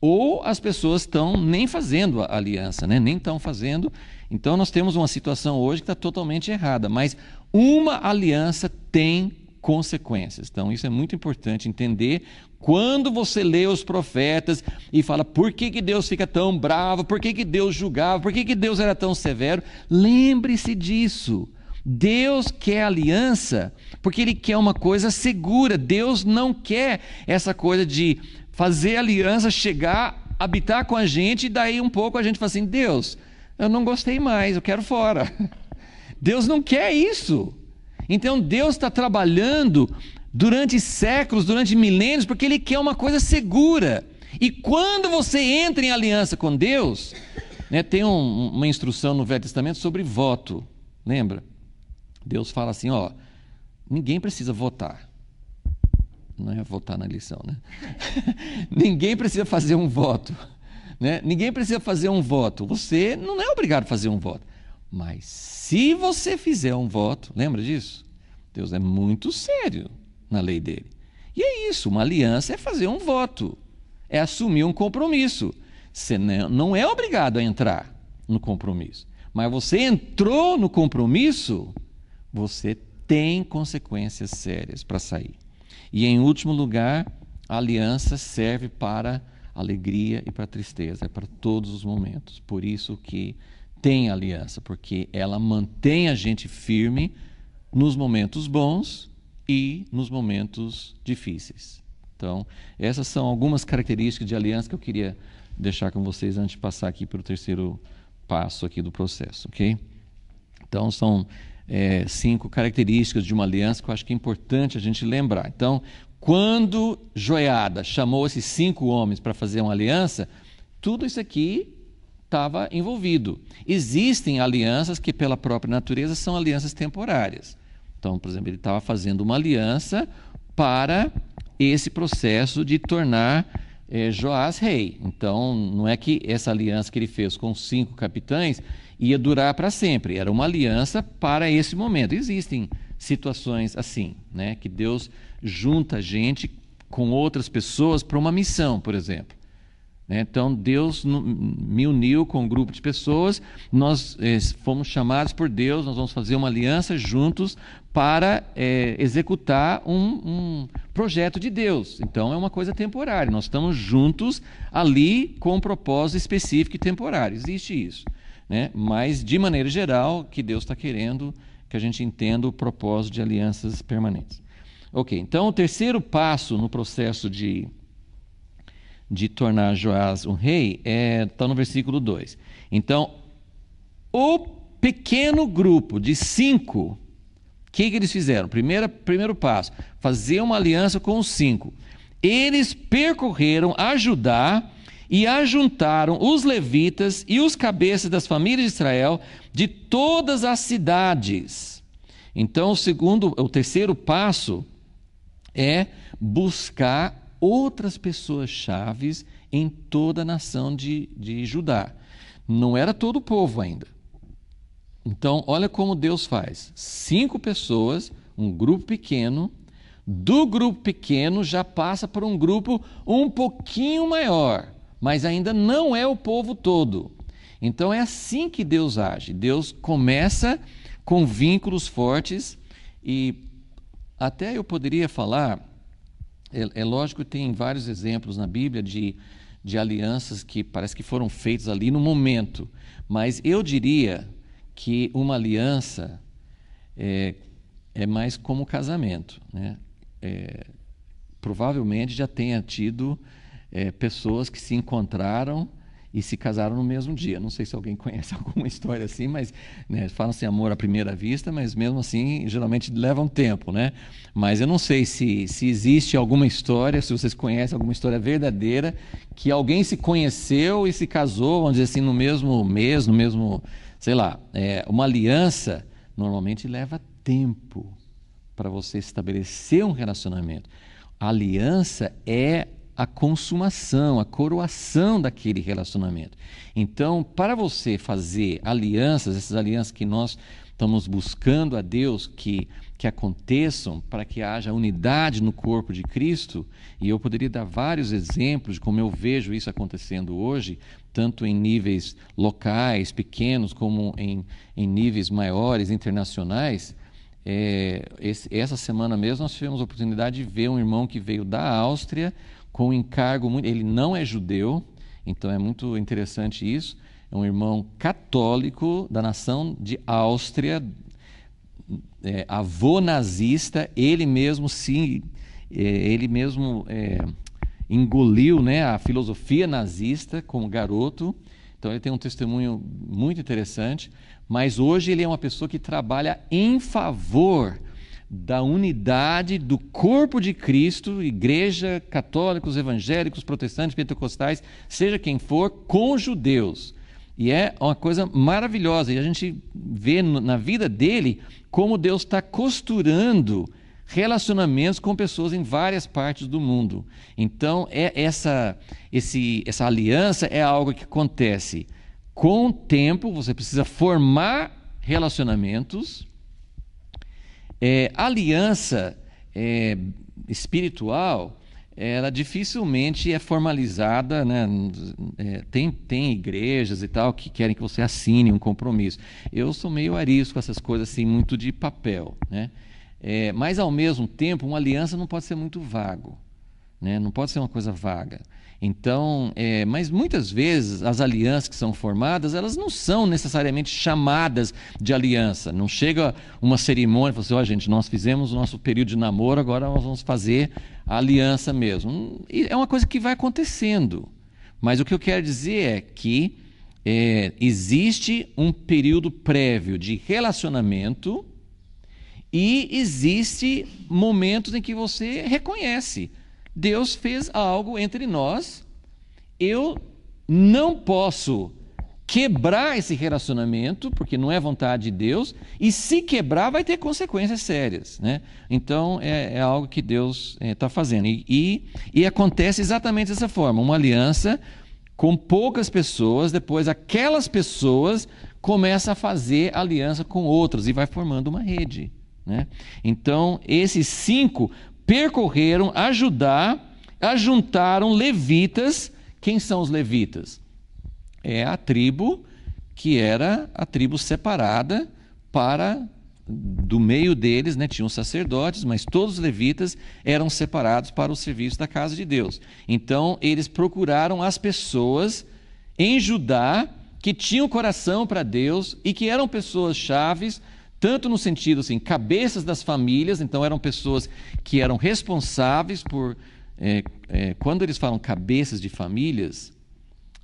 Ou as pessoas estão nem fazendo a aliança, né? nem estão fazendo então nós temos uma situação hoje que está totalmente errada, mas uma aliança tem consequências. Então isso é muito importante entender quando você lê os profetas e fala por que, que Deus fica tão bravo, por que, que Deus julgava, por que, que Deus era tão severo, lembre-se disso. Deus quer aliança porque ele quer uma coisa segura. Deus não quer essa coisa de fazer aliança, chegar, habitar com a gente e daí um pouco a gente fala assim: Deus, eu não gostei mais, eu quero fora. Deus não quer isso. Então Deus está trabalhando durante séculos, durante milênios, porque Ele quer uma coisa segura. E quando você entra em aliança com Deus, né, tem um, uma instrução no Velho Testamento sobre voto. Lembra? Deus fala assim: ó, ninguém precisa votar. Não é votar na eleição, né? ninguém precisa fazer um voto. Né? Ninguém precisa fazer um voto. Você não é obrigado a fazer um voto. Mas se você fizer um voto, lembra disso? Deus é muito sério na lei dele. E é isso, uma aliança é fazer um voto, é assumir um compromisso. Você né, não é obrigado a entrar no compromisso, mas você entrou no compromisso, você tem consequências sérias para sair. E em último lugar, a aliança serve para alegria e para tristeza, é para todos os momentos. Por isso que tem aliança, porque ela mantém a gente firme nos momentos bons e nos momentos difíceis. Então, essas são algumas características de aliança que eu queria deixar com vocês antes de passar aqui para o terceiro passo aqui do processo, ok? Então, são é, cinco características de uma aliança que eu acho que é importante a gente lembrar. Então, quando Joiada chamou esses cinco homens para fazer uma aliança, tudo isso aqui estava envolvido. Existem alianças que, pela própria natureza, são alianças temporárias. Então, por exemplo, ele estava fazendo uma aliança para esse processo de tornar é, Joás rei. Então, não é que essa aliança que ele fez com cinco capitães ia durar para sempre. Era uma aliança para esse momento. Existem situações assim, né, que Deus junta gente com outras pessoas para uma missão, por exemplo. Né? Então, Deus me uniu com um grupo de pessoas, nós eh, fomos chamados por Deus, nós vamos fazer uma aliança juntos para eh, executar um, um, projeto de Deus. Então, é uma coisa temporária, nós estamos juntos ali com um propósito específico e temporário, existe isso. Né? Mas, de maneira geral, que Deus está querendo que a gente entenda o propósito de alianças permanentes. Ok, então o terceiro passo no processo de, de tornar Joás um rei está é, tá no versículo 2. Então, o pequeno grupo de cinco, o que, que eles fizeram? Primeira, primeiro passo, fazer uma aliança com os cinco. Eles percorreram a Judá e ajuntaram os levitas e os cabeças das famílias de Israel de todas as cidades. Então, o segundo, o terceiro passo é buscar outras pessoas chaves em toda a nação de, de Judá. Não era todo o povo ainda. Então, olha como Deus faz: cinco pessoas, um grupo pequeno. Do grupo pequeno já passa para um grupo um pouquinho maior, mas ainda não é o povo todo. Então é assim que Deus age. Deus começa com vínculos fortes e até eu poderia falar, é, é lógico que tem vários exemplos na Bíblia de, de alianças que parece que foram feitas ali no momento, mas eu diria que uma aliança é, é mais como casamento. Né? É, provavelmente já tenha tido é, pessoas que se encontraram e se casaram no mesmo dia. Não sei se alguém conhece alguma história assim, mas né, falam assim amor à primeira vista, mas mesmo assim geralmente leva um tempo, né? Mas eu não sei se, se existe alguma história, se vocês conhecem alguma história verdadeira que alguém se conheceu e se casou, vamos dizer assim, no mesmo mês, no mesmo, sei lá, é, uma aliança normalmente leva tempo para você estabelecer um relacionamento. A aliança é a consumação, a coroação daquele relacionamento. Então, para você fazer alianças, essas alianças que nós estamos buscando a Deus que, que aconteçam, para que haja unidade no corpo de Cristo, e eu poderia dar vários exemplos de como eu vejo isso acontecendo hoje, tanto em níveis locais, pequenos, como em, em níveis maiores, internacionais. É, esse, essa semana mesmo nós tivemos a oportunidade de ver um irmão que veio da Áustria com um encargo muito. Ele não é judeu, então é muito interessante isso. É um irmão católico da nação de Áustria, é, avô nazista. Ele mesmo sim é, ele mesmo é, engoliu, né, a filosofia nazista como garoto. Então ele tem um testemunho muito interessante. Mas hoje ele é uma pessoa que trabalha em favor da unidade do corpo de Cristo, igreja, católicos, evangélicos, protestantes, pentecostais, seja quem for, com judeus. E é uma coisa maravilhosa. E a gente vê na vida dele como Deus está costurando relacionamentos com pessoas em várias partes do mundo. Então, é essa, esse, essa aliança é algo que acontece com o tempo, você precisa formar relacionamentos é, aliança é, espiritual, ela dificilmente é formalizada, né? É, tem, tem igrejas e tal que querem que você assine um compromisso. Eu sou meio arisco essas coisas assim, muito de papel, né? É, mas ao mesmo tempo, uma aliança não pode ser muito vago, né? Não pode ser uma coisa vaga. Então, é, mas muitas vezes as alianças que são formadas, elas não são necessariamente chamadas de aliança. Não chega uma cerimônia e fala assim, ó oh, gente, nós fizemos o nosso período de namoro, agora nós vamos fazer a aliança mesmo. É uma coisa que vai acontecendo. Mas o que eu quero dizer é que é, existe um período prévio de relacionamento e existe momentos em que você reconhece Deus fez algo entre nós, eu não posso quebrar esse relacionamento, porque não é vontade de Deus, e se quebrar vai ter consequências sérias. Né? Então é, é algo que Deus está é, tá fazendo. E, e, e, acontece exatamente dessa forma: uma aliança com poucas pessoas, depois aquelas pessoas começam a fazer aliança com outras e vai formando uma rede. Né? Então, esses cinco percorreram, a Judá, ajuntaram levitas. Quem são os levitas? É a tribo que era a tribo separada para do meio deles, né, tinham sacerdotes, mas todos os levitas eram separados para o serviço da casa de Deus. Então, eles procuraram as pessoas em Judá que tinham coração para Deus e que eram pessoas chaves tanto no sentido assim, cabeças das famílias, então eram pessoas que eram responsáveis por. É, é, quando eles falam cabeças de famílias,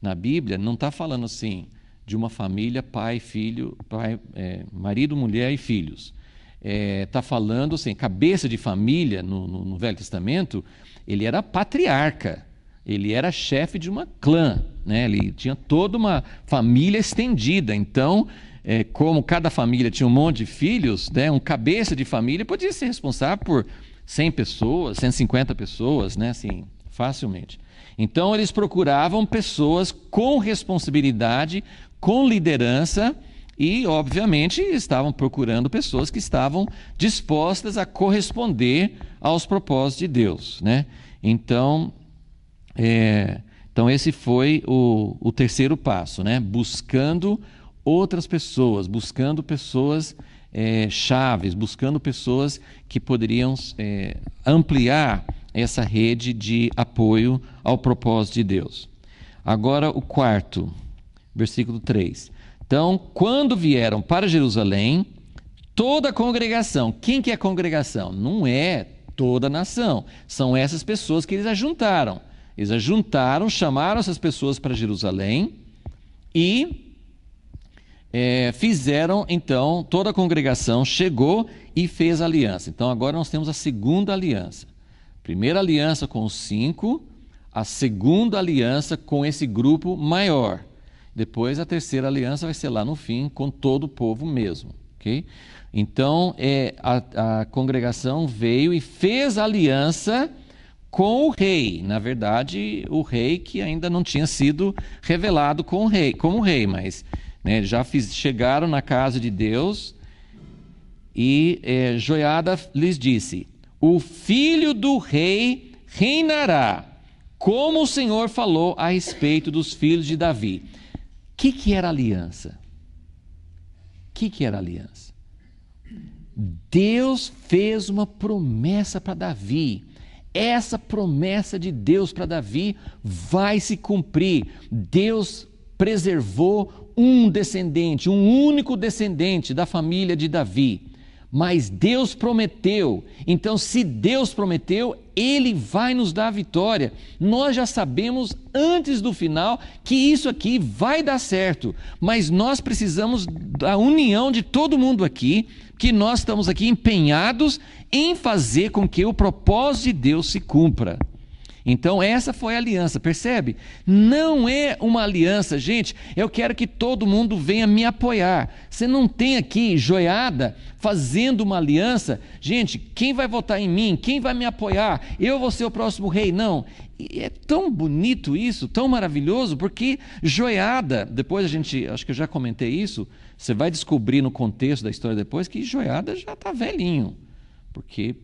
na Bíblia, não está falando assim de uma família, pai, filho, pai, é, marido, mulher e filhos. Está é, falando assim, cabeça de família no, no, no Velho Testamento, ele era patriarca, ele era chefe de uma clã, né? ele tinha toda uma família estendida. Então, é, como cada família tinha um monte de filhos, né, um cabeça de família podia ser responsável por 100 pessoas, 150 pessoas, né, assim, facilmente. Então eles procuravam pessoas com responsabilidade, com liderança e, obviamente, estavam procurando pessoas que estavam dispostas a corresponder aos propósitos de Deus, né? Então, é, então esse foi o, o terceiro passo, né? Buscando outras pessoas, buscando pessoas é, chaves, buscando pessoas que poderiam é, ampliar essa rede de apoio ao propósito de Deus. Agora, o quarto, versículo 3. Então, quando vieram para Jerusalém, toda a congregação, quem que é a congregação? Não é toda a nação, são essas pessoas que eles ajuntaram. Eles ajuntaram, chamaram essas pessoas para Jerusalém e é, fizeram então, toda a congregação chegou e fez aliança. Então agora nós temos a segunda aliança. Primeira aliança com os cinco, a segunda aliança com esse grupo maior. Depois a terceira aliança vai ser lá no fim com todo o povo mesmo, ok? Então é, a, a congregação veio e fez aliança com o rei. Na verdade, o rei que ainda não tinha sido revelado com o rei, como rei, mas né? Já fiz, chegaram na casa de Deus e é, Joiada lhes disse: O filho do rei reinará, como o Senhor falou a respeito dos filhos de Davi. O que, que era aliança? O que, que era aliança? Deus fez uma promessa para Davi essa promessa de Deus para Davi vai se cumprir. Deus preservou um descendente, um único descendente da família de Davi. Mas Deus prometeu. Então, se Deus prometeu, Ele vai nos dar a vitória. Nós já sabemos antes do final que isso aqui vai dar certo. Mas nós precisamos da união de todo mundo aqui, que nós estamos aqui empenhados em fazer com que o propósito de Deus se cumpra. Então, essa foi a aliança, percebe? Não é uma aliança, gente. Eu quero que todo mundo venha me apoiar. Você não tem aqui joiada fazendo uma aliança. Gente, quem vai votar em mim? Quem vai me apoiar? Eu vou ser o próximo rei? Não. E é tão bonito isso, tão maravilhoso, porque joiada, depois a gente, acho que eu já comentei isso, você vai descobrir no contexto da história depois que joiada já está velhinho. Porque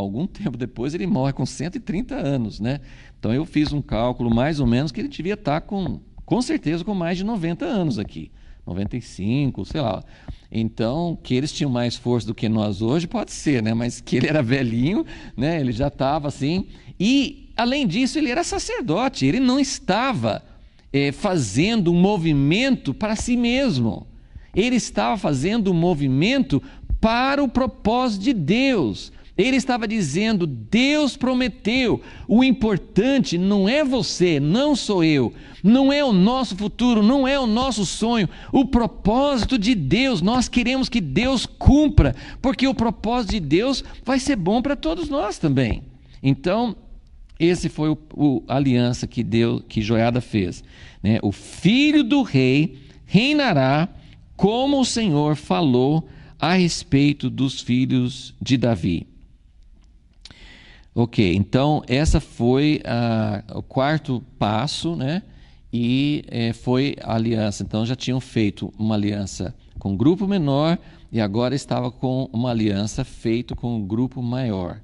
algum tempo depois ele morre com 130 anos, né? Então eu fiz um cálculo mais ou menos que ele devia estar com, com certeza, com mais de 90 anos aqui. 95, sei lá. Então, que eles tinham mais força do que nós hoje, pode ser, né? Mas que ele era velhinho, né? Ele já estava assim. E, além disso, ele era sacerdote. Ele não estava é, fazendo um movimento para si mesmo. Ele estava fazendo um movimento para o propósito de Deus. Ele estava dizendo: Deus prometeu. O importante não é você, não sou eu, não é o nosso futuro, não é o nosso sonho. O propósito de Deus, nós queremos que Deus cumpra, porque o propósito de Deus vai ser bom para todos nós também. Então, esse foi o, o, a aliança que Deus, que Joiada fez. Né? O filho do rei reinará como o Senhor falou a respeito dos filhos de Davi. Ok, então essa foi a, o quarto passo, né? E é, foi a aliança. Então já tinham feito uma aliança com um grupo menor e agora estava com uma aliança feita com um grupo maior.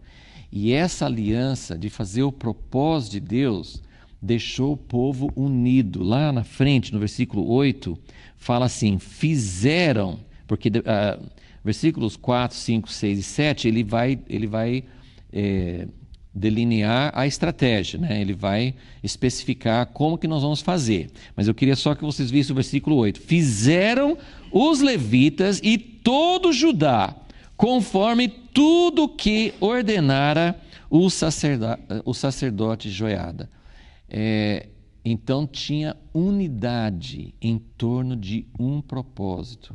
E essa aliança de fazer o propósito de Deus deixou o povo unido. Lá na frente, no versículo 8, fala assim: fizeram, porque uh, versículos 4, 5, 6 e 7, ele vai, ele vai é, delinear a estratégia, né? ele vai especificar como que nós vamos fazer. Mas eu queria só que vocês vissem o versículo 8. Fizeram os levitas e todo Judá, conforme tudo que ordenara o, sacerdote, o sacerdote Joiada. É, então tinha unidade em torno de um propósito.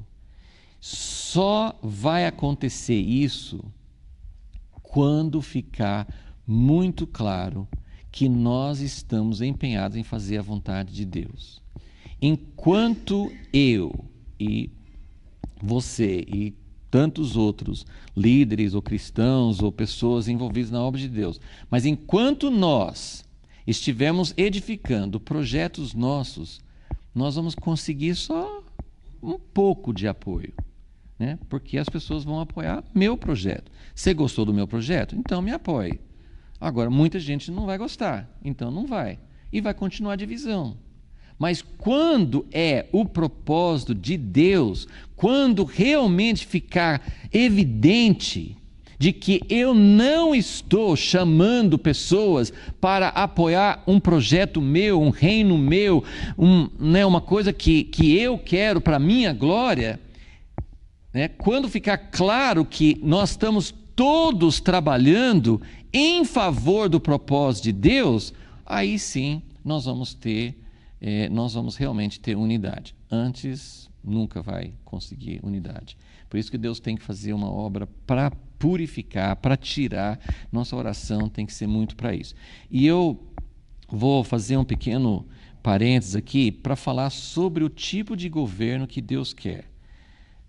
Só vai acontecer isso quando ficar muito claro que nós estamos empenhados em fazer a vontade de Deus. Enquanto eu e você e tantos outros líderes ou cristãos ou pessoas envolvidas na obra de Deus, mas enquanto nós estivermos edificando projetos nossos, nós vamos conseguir só um pouco de apoio né? porque as pessoas vão apoiar meu projeto. Você gostou do meu projeto? Então me apoie. Agora, muita gente não vai gostar, então não vai. E vai continuar a divisão. Mas quando é o propósito de Deus, quando realmente ficar evidente de que eu não estou chamando pessoas para apoiar um projeto meu, um reino meu, um, né, uma coisa que, que eu quero para minha glória né? Quando ficar claro que nós estamos todos trabalhando em favor do propósito de Deus, aí sim nós vamos ter, eh, nós vamos realmente ter unidade. Antes nunca vai conseguir unidade. Por isso que Deus tem que fazer uma obra para purificar, para tirar. Nossa oração tem que ser muito para isso. E eu vou fazer um pequeno parênteses aqui para falar sobre o tipo de governo que Deus quer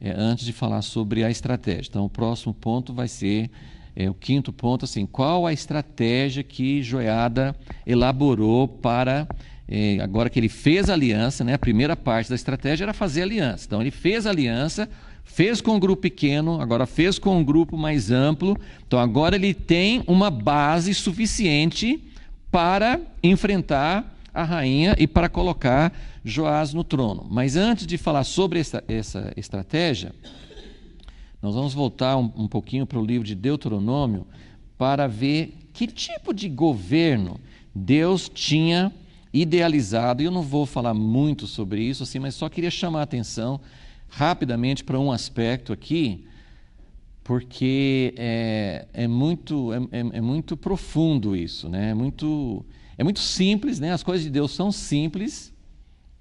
é, antes de falar sobre a estratégia. Então, o próximo ponto vai ser é, o quinto ponto, assim, qual a estratégia que Joiada elaborou para é, agora que ele fez a aliança, né? A primeira parte da estratégia era fazer aliança. Então, ele fez a aliança fez com um grupo pequeno, agora fez com um grupo mais amplo. Então agora ele tem uma base suficiente para enfrentar a rainha e para colocar Joás no trono. Mas antes de falar sobre essa, essa estratégia, nós vamos voltar um, um pouquinho para o livro de Deuteronômio para ver que tipo de governo Deus tinha idealizado. E eu não vou falar muito sobre isso, assim, mas só queria chamar a atenção rapidamente para um aspecto aqui, porque é, é muito, é, é, é muito profundo isso, né? é muito é muito simples, né? as coisas de Deus são simples,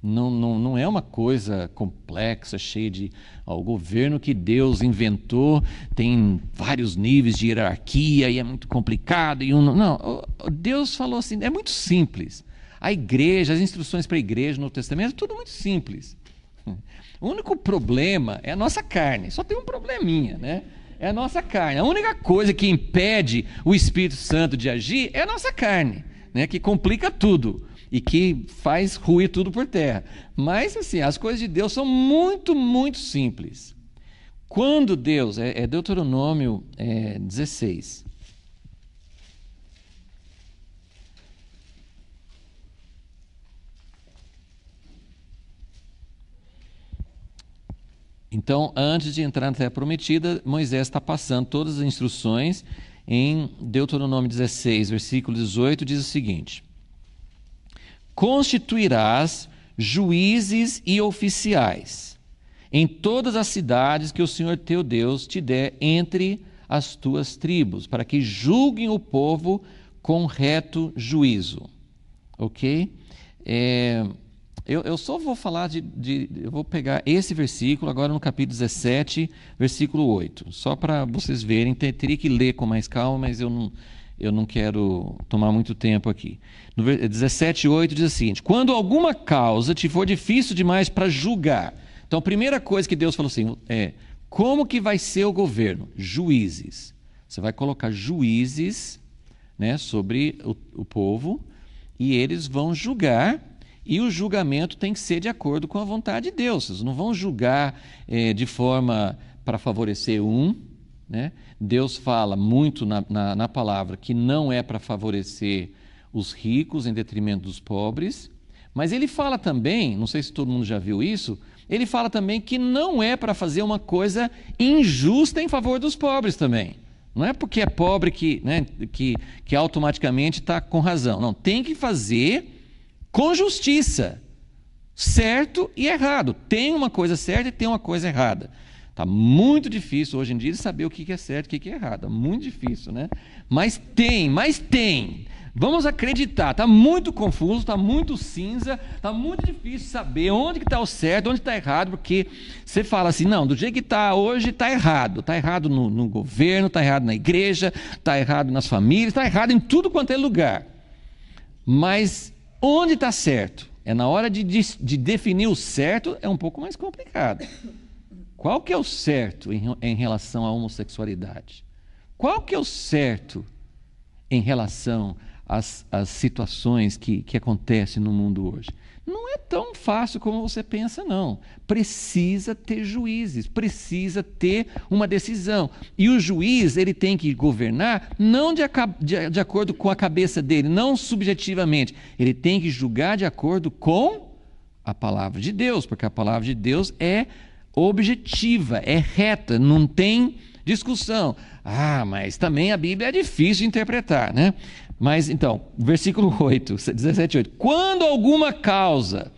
não, não, não é uma coisa complexa, cheia de. Ó, o governo que Deus inventou tem vários níveis de hierarquia e é muito complicado. E um, não, Deus falou assim: é muito simples. A igreja, as instruções para a igreja no Testamento, tudo muito simples. O único problema é a nossa carne, só tem um probleminha, né? É a nossa carne. A única coisa que impede o Espírito Santo de agir é a nossa carne né, que complica tudo e que faz ruir tudo por terra. Mas, assim, as coisas de Deus são muito, muito simples. Quando Deus, é, é Deuteronômio é, 16. Então, antes de entrar na Terra Prometida, Moisés está passando todas as instruções em Deuteronômio 16, versículo 18, diz o seguinte: Constituirás juízes e oficiais em todas as cidades que o Senhor teu Deus te der entre as tuas tribos, para que julguem o povo com reto juízo. Ok? É, eu, eu só vou falar de, de, Eu vou pegar esse versículo agora no capítulo 17, versículo 8. Só para vocês verem, ter, teria que ler com mais calma, mas eu não, eu não quero tomar muito tempo aqui. No 17, 8 diz o seguinte: Quando alguma causa te for difícil demais para julgar. Então, a primeira coisa que Deus falou assim é: como que vai ser o governo? Juízes. Você vai colocar juízes né, sobre o, o povo e eles vão julgar e o julgamento tem que ser de acordo com a vontade de Deus. Vocês não vão julgar é, de forma para favorecer um. Né? Deus fala muito na, na, na palavra que não é para favorecer os ricos em detrimento dos pobres. Mas ele fala também, não sei se todo mundo já viu isso, ele fala também que não é para fazer uma coisa injusta em favor dos pobres também. Não é porque é pobre que, né, que, que automaticamente está com razão. Não, tem que fazer com justiça. Certo e errado. Tem uma coisa certa e tem uma coisa errada. Está muito difícil hoje em dia de saber o que é certo e o que é errado. É muito difícil, né? Mas tem, mas tem. Vamos acreditar. Está muito confuso, está muito cinza, está muito difícil saber onde está o certo, onde está errado, porque você fala assim, não, do jeito que está hoje está errado. Está errado no, no governo, está errado na igreja, está errado nas famílias, está errado em tudo quanto é lugar. Mas Onde está certo? É na hora de, de, definir o certo, é um pouco mais complicado. Qual que é o certo em, em relação à homossexualidade? Qual que é o certo em relação às, às situações que, que acontecem no mundo hoje? Não é tão fácil como você pensa, não. Precisa ter juízes, precisa ter uma decisão. E o juiz, ele tem que governar não de, de, de acordo com a cabeça dele, não subjetivamente. Ele tem que julgar de acordo com a palavra de Deus, porque a palavra de Deus é objetiva, é reta, não tem discussão. Ah, mas também a Bíblia é difícil de interpretar, né? Mas então, versículo 8, 17, 8. Quando alguma causa.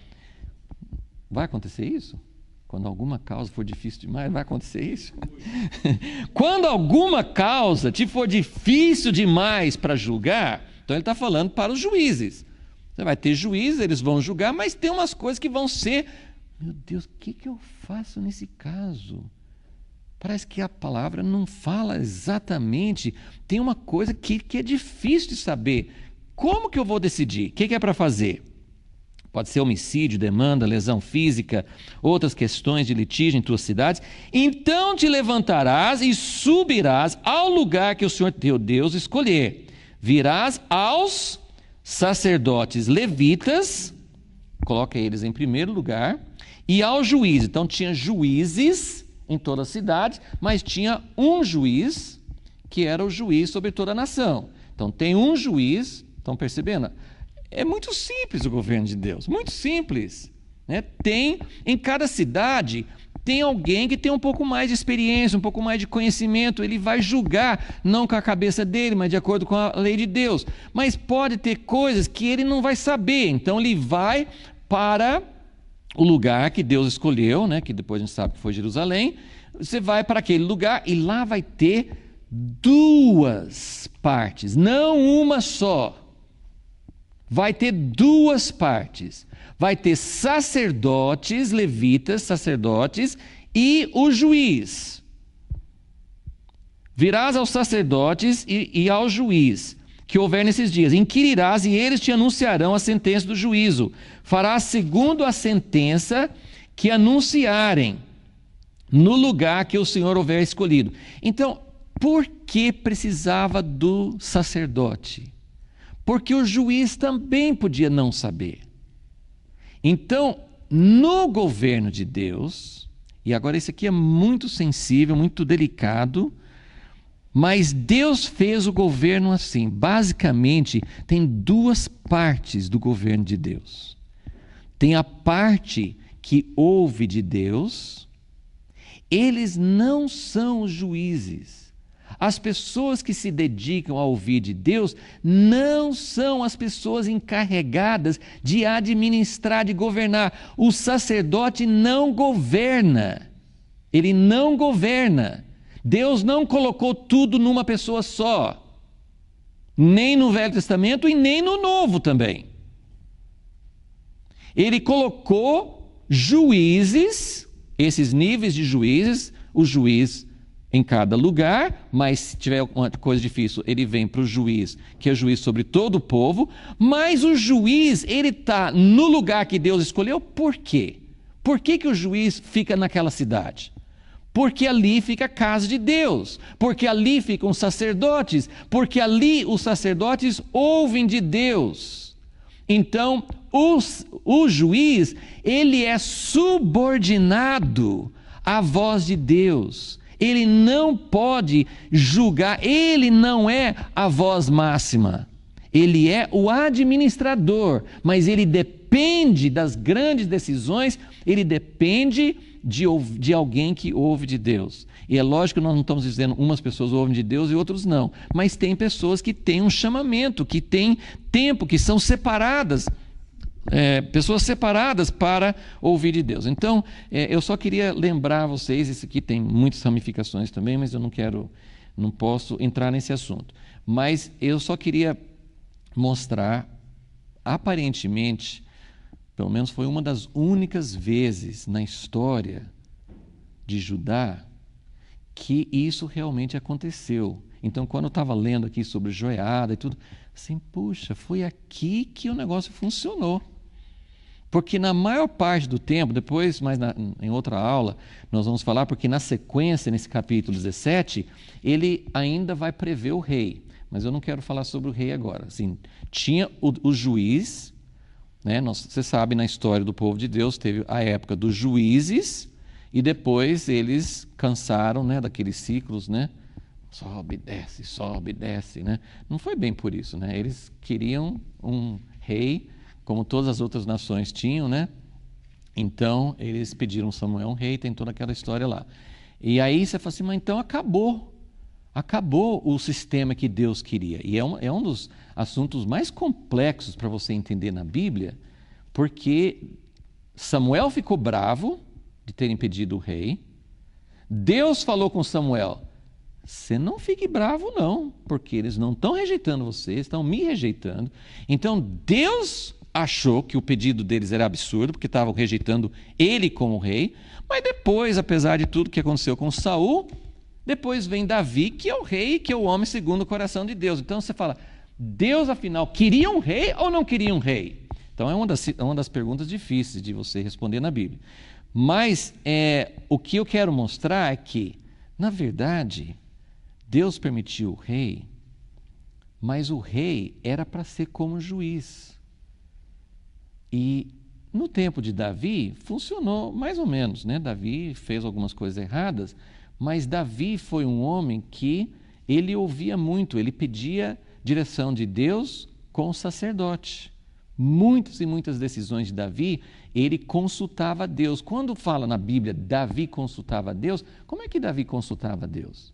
Vai acontecer isso? Quando alguma causa for difícil demais, vai acontecer isso? Quando alguma causa te for difícil demais para julgar, então ele está falando para os juízes. Você vai ter juízes, eles vão julgar, mas tem umas coisas que vão ser. Meu Deus, o que, que eu faço nesse caso? Parece que a palavra não fala exatamente. Tem uma coisa que, que é difícil de saber. Como que eu vou decidir? O que, que é para fazer? Pode ser homicídio, demanda, lesão física, outras questões de litígio em tuas cidades. Então te levantarás e subirás ao lugar que o Senhor teu Deus escolher. Virás aos sacerdotes levitas, coloca eles em primeiro lugar, e ao juiz. Então tinha juízes em toda a cidade, mas tinha um juiz que era o juiz sobre toda a nação. Então tem um juiz, estão percebendo? É muito simples o governo de Deus, muito simples. Né? Tem em cada cidade tem alguém que tem um pouco mais de experiência, um pouco mais de conhecimento, ele vai julgar, não com a cabeça dele, mas de acordo com a lei de Deus. Mas pode ter coisas que ele não vai saber, então ele vai para o lugar que Deus escolheu, né, que depois a gente sabe que foi Jerusalém, você vai para aquele lugar e lá vai ter duas partes, não uma só. Vai ter duas partes. Vai ter sacerdotes, levitas, sacerdotes e o juiz. Virás aos sacerdotes e, e ao juiz que houver nesses dias. Inquirirás e eles te anunciarão a sentença do juízo. Farás segundo a sentença que anunciarem no lugar que o Senhor houver escolhido. Então, por que precisava do sacerdote? Porque o juiz também podia não saber. Então, no governo de Deus, e agora isso aqui é muito sensível, muito delicado, mas Deus fez o governo assim. Basicamente, tem duas partes do governo de Deus. Tem a parte que ouve de Deus, eles não são os juízes. As pessoas que se dedicam a ouvir de Deus não são as pessoas encarregadas de administrar, de governar. O sacerdote não governa. Ele não governa. Deus não colocou tudo numa pessoa só, nem no Velho Testamento e nem no Novo também. Ele colocou juízes, esses níveis de juízes, o juiz em cada lugar, mas se tiver alguma coisa difícil, ele vem para o juiz, que é juiz sobre todo o povo, mas o juiz, ele está no lugar que Deus escolheu, por quê? Por que, que o juiz fica naquela cidade? Porque ali fica a casa de Deus, porque ali ficam os sacerdotes, porque ali os sacerdotes ouvem de Deus. Então, os, o juiz, ele é subordinado à voz de Deus. Ele não pode julgar, ele não é a voz máxima. Ele é o administrador, mas ele depende das grandes decisões, ele depende de, de alguém que ouve de Deus. E é lógico que nós não estamos dizendo umas pessoas ouvem de Deus e outros não, mas tem pessoas que têm um chamamento, que têm tempo, que são separadas. É, pessoas separadas para ouvir de Deus. Então, é, eu só queria lembrar a vocês, isso aqui tem muitas ramificações também, mas eu não quero, não posso entrar nesse assunto. Mas eu só queria mostrar, aparentemente, pelo menos foi uma das únicas vezes na história de Judá que isso realmente aconteceu. Então, quando eu estava lendo aqui sobre joiada e tudo, assim, puxa, foi aqui que o negócio funcionou. Porque na maior parte do tempo, depois, mas na, em outra aula, nós vamos falar, porque na sequência, nesse capítulo 17, ele ainda vai prever o rei. Mas eu não quero falar sobre o rei agora. Assim, tinha o, o juiz, né? você sabe, na história do povo de Deus, teve a época dos juízes e depois eles cansaram né, daqueles ciclos, né? Sobe, desce, sobe, desce, né? Não foi bem por isso, né? Eles queriam um rei, como todas as outras nações tinham, né? Então, eles pediram Samuel um rei, tem toda aquela história lá. E aí você fala assim, mas então acabou Acabou o sistema que Deus queria. E é um, é um dos assuntos mais complexos para você entender na Bíblia, porque Samuel ficou bravo de ter impedido o rei. Deus falou com Samuel: Você não fique bravo, não, porque eles não estão rejeitando você, estão me rejeitando. Então Deus achou que o pedido deles era absurdo, porque estavam rejeitando ele como rei. Mas depois, apesar de tudo que aconteceu com Saul, depois vem Davi, que é o rei, que é o homem segundo o coração de Deus. Então você fala, Deus afinal queria um rei ou não queria um rei? Então é uma das, é uma das perguntas difíceis de você responder na Bíblia. Mas é, o que eu quero mostrar é que, na verdade, Deus permitiu o rei, mas o rei era para ser como juiz. E no tempo de Davi funcionou mais ou menos, né? Davi fez algumas coisas erradas, mas Davi foi um homem que ele ouvia muito, ele pedia direção de Deus com o sacerdote. Muitas e muitas decisões de Davi, ele consultava Deus. Quando fala na Bíblia Davi consultava Deus, como é que Davi consultava Deus?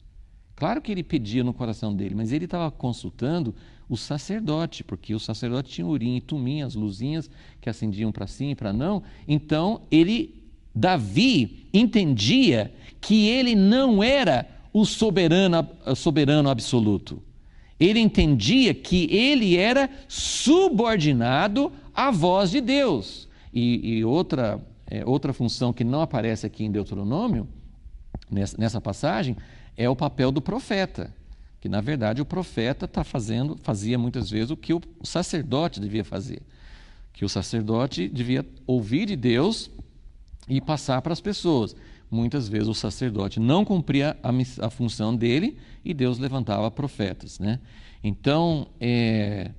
Claro que ele pedia no coração dele, mas ele estava consultando o sacerdote, porque o sacerdote tinha urim e tumim, as luzinhas que acendiam para sim e para não. Então, ele Davi entendia que ele não era o soberano, soberano absoluto. Ele entendia que ele era subordinado à voz de Deus. E, e outra, é, outra função que não aparece aqui em Deuteronômio, nessa, nessa passagem, é o papel do profeta. Que na verdade o profeta está fazendo, fazia muitas vezes o que o sacerdote devia fazer. Que o sacerdote devia ouvir de Deus e passar para as pessoas. Muitas vezes o sacerdote não cumpria a, a função dele e Deus levantava profetas. Né? Então, é,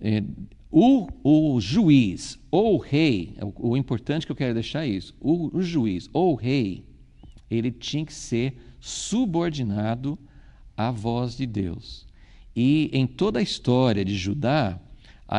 é, o, o, juiz ou o rei, é o, o, importante que eu quero deixar é isso: o, o juiz ou o rei, ele tinha que ser subordinado à voz de Deus. E em toda a história de Judá,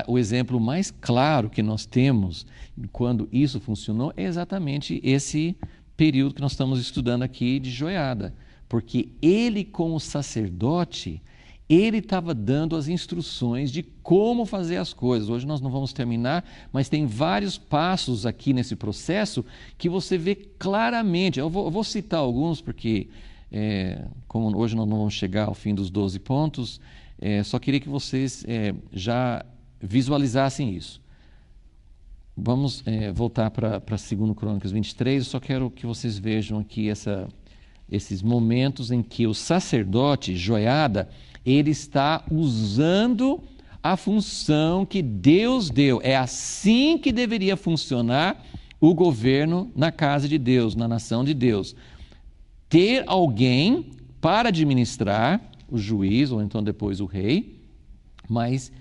o exemplo mais claro que nós temos quando isso funcionou é exatamente esse período que nós estamos estudando aqui de joiada, porque ele, como sacerdote, ele estava dando as instruções de como fazer as coisas. Hoje nós não vamos terminar, mas tem vários passos aqui nesse processo que você vê claramente. Eu vou, eu vou citar alguns, porque, é, como hoje nós não vamos chegar ao fim dos 12 pontos, é, só queria que vocês é, já visualizassem isso. Vamos é, voltar para 2 Crônicas 23, eu só quero que vocês vejam aqui essa, esses momentos em que o sacerdote, Joiada, ele está usando a função que Deus deu. É assim que deveria funcionar o governo na casa de Deus, na nação de Deus. Ter alguém para administrar, o juiz ou então depois o rei, mas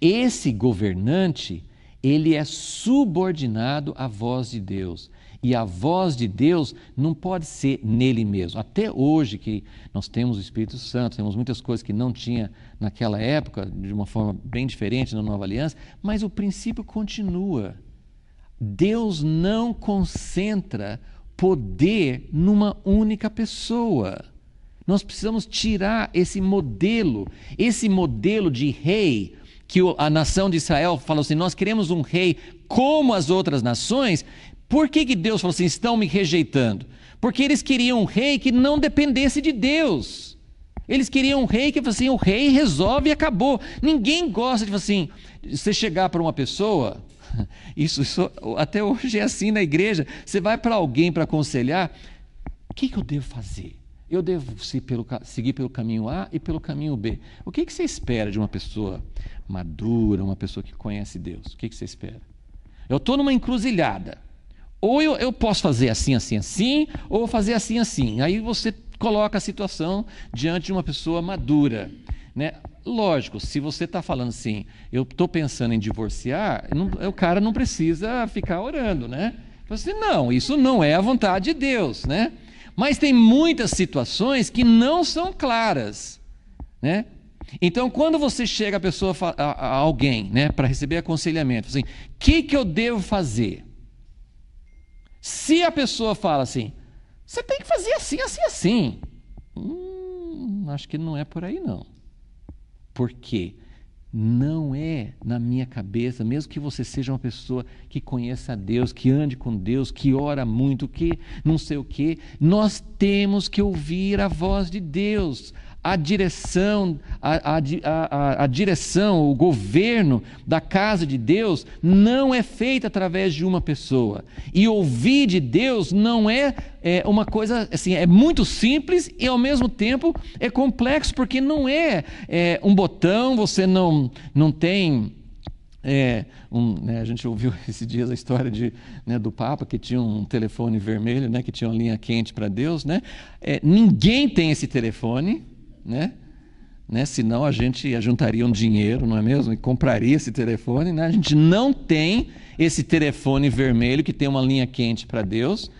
esse governante, ele é subordinado à voz de Deus. E a voz de Deus não pode ser nele mesmo. Até hoje que nós temos o Espírito Santo, temos muitas coisas que não tinha naquela época, de uma forma bem diferente na Nova Aliança, mas o princípio continua. Deus não concentra poder numa única pessoa. Nós precisamos tirar esse modelo, esse modelo de rei que a nação de Israel falou assim: nós queremos um rei como as outras nações, por que, que Deus falou assim: estão me rejeitando? Porque eles queriam um rei que não dependesse de Deus. Eles queriam um rei que assim, o rei resolve e acabou. Ninguém gosta de assim, você chegar para uma pessoa, isso, isso, até hoje é assim na igreja, você vai para alguém para aconselhar, o que, que eu devo fazer? Eu devo seguir pelo caminho A e pelo caminho B. O que, que você espera de uma pessoa madura, uma pessoa que conhece Deus? O que, que você espera? Eu estou numa encruzilhada. Ou eu, eu posso fazer assim, assim, assim, ou fazer assim, assim. Aí você coloca a situação diante de uma pessoa madura. Né? Lógico, se você está falando assim, eu estou pensando em divorciar, não, é, o cara não precisa ficar orando, né? Você, não, isso não é a vontade de Deus, né? Mas tem muitas situações que não são claras, né? Então, quando você chega a pessoa a, a alguém, né, para receber aconselhamento, assim, que que eu devo fazer? Se a pessoa fala assim, você tem que fazer assim, assim, assim, hum, acho que não é por aí não. Por quê? Não é na minha cabeça, mesmo que você seja uma pessoa que conheça a Deus, que ande com Deus, que ora muito, que não sei o quê, nós temos que ouvir a voz de Deus a direção, a, a, a, a, direção, o governo da casa de Deus não é feita através de uma pessoa. E ouvir de Deus não é, é uma coisa assim, é muito simples e ao mesmo tempo é complexo, porque não é, é um botão, você não, não tem. É, um, né, a gente ouviu esses dias a história de, né, do Papa que tinha um telefone vermelho, né, que tinha uma linha quente para Deus. Né? É, ninguém tem esse telefone, né? Né? Senão a gente juntaria um dinheiro, não é mesmo? E compraria esse telefone. Né? A gente não tem esse telefone vermelho que tem uma linha quente para Deus.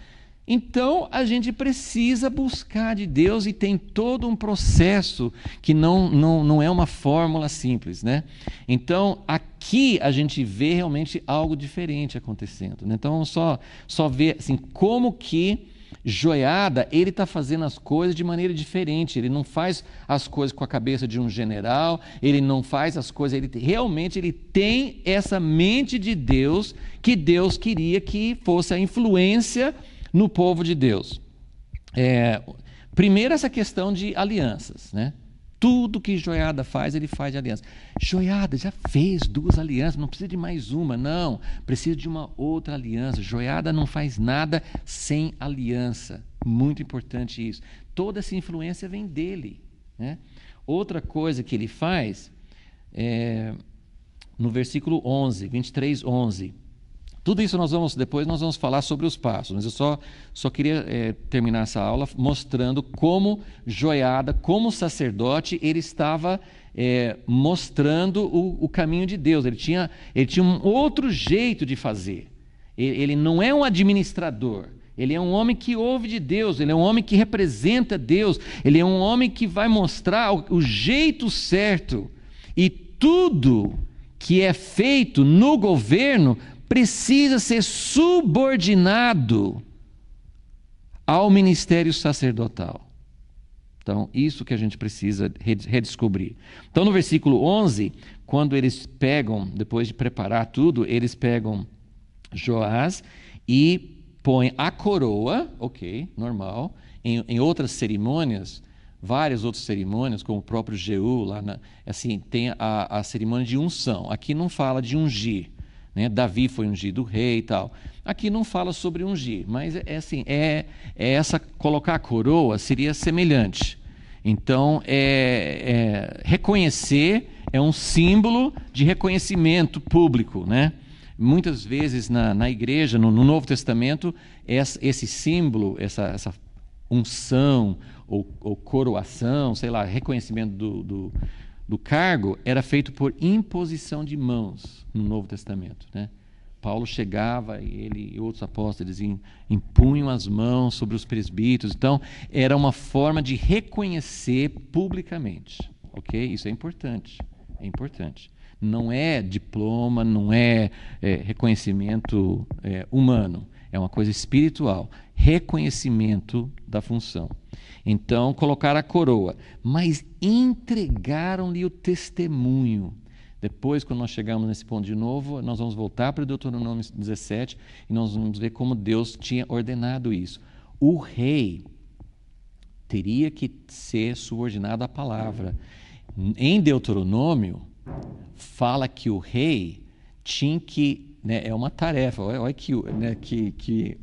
Então a gente precisa buscar de Deus e tem todo um processo que não, não, não é uma fórmula simples. Né? Então aqui a gente vê realmente algo diferente acontecendo. Né? Então só, só ver assim, como que joiada, ele está fazendo as coisas de maneira diferente. Ele não faz as coisas com a cabeça de um general, ele não faz as coisas. Ele realmente ele tem essa mente de Deus que Deus queria que fosse a influência no povo de Deus. É, primeiro essa questão de alianças, né? Tudo que Joiada faz, ele faz de aliança. Joiada já fez duas alianças, não precisa de mais uma, não. Precisa de uma outra aliança. Joiada não faz nada sem aliança. Muito importante isso. Toda essa influência vem dele. Né? Outra coisa que ele faz, é, no versículo 11, 23, 11. Tudo isso nós vamos depois nós vamos falar sobre os passos, mas eu só, só queria é, terminar essa aula mostrando como Joiada, como sacerdote, ele estava é, mostrando o, o, caminho de Deus. Ele tinha, ele tinha um outro jeito de fazer. Ele, ele não é um administrador. Ele é um homem que ouve de Deus, ele é um homem que representa Deus, ele é um homem que vai mostrar o, o jeito certo. E tudo que é feito no governo precisa ser subordinado ao ministério sacerdotal. Então, isso que a gente precisa redescobrir. Então, no versículo 11, quando eles pegam, depois de preparar tudo, eles pegam Joás e põem a coroa, ok, normal, em, em outras cerimônias, várias outras cerimônias, como o próprio Jeú, lá na, assim, tem a, a cerimônia de unção. Aqui não fala de ungir, né? Davi foi ungido rei e tal. Aqui não fala sobre ungir, mas é, é assim, é, é essa colocar a coroa seria semelhante. Então é, é reconhecer é um símbolo de reconhecimento público, né? Muitas vezes na, na igreja, no, no Novo Testamento, esse, esse símbolo, essa, essa unção ou, ou, coroação, sei lá, reconhecimento do, do, do cargo era feito por imposição de mãos no Novo Testamento. Né? Paulo chegava e ele e outros apóstolos impunham as mãos sobre os presbíteros. Então, era uma forma de reconhecer publicamente. Ok? Isso é importante. É importante. Não é diploma, não é, é reconhecimento é, humano é uma coisa espiritual, reconhecimento da função. Então colocaram a coroa, mas entregaram-lhe o testemunho. Depois, quando nós chegamos nesse ponto de novo, nós vamos voltar para Deuteronômio 17 e nós vamos ver como Deus tinha ordenado isso. O rei teria que ser subordinado à palavra. Em Deuteronômio, fala que o rei tinha que né, é uma tarefa. Olha, olha que, né, que, que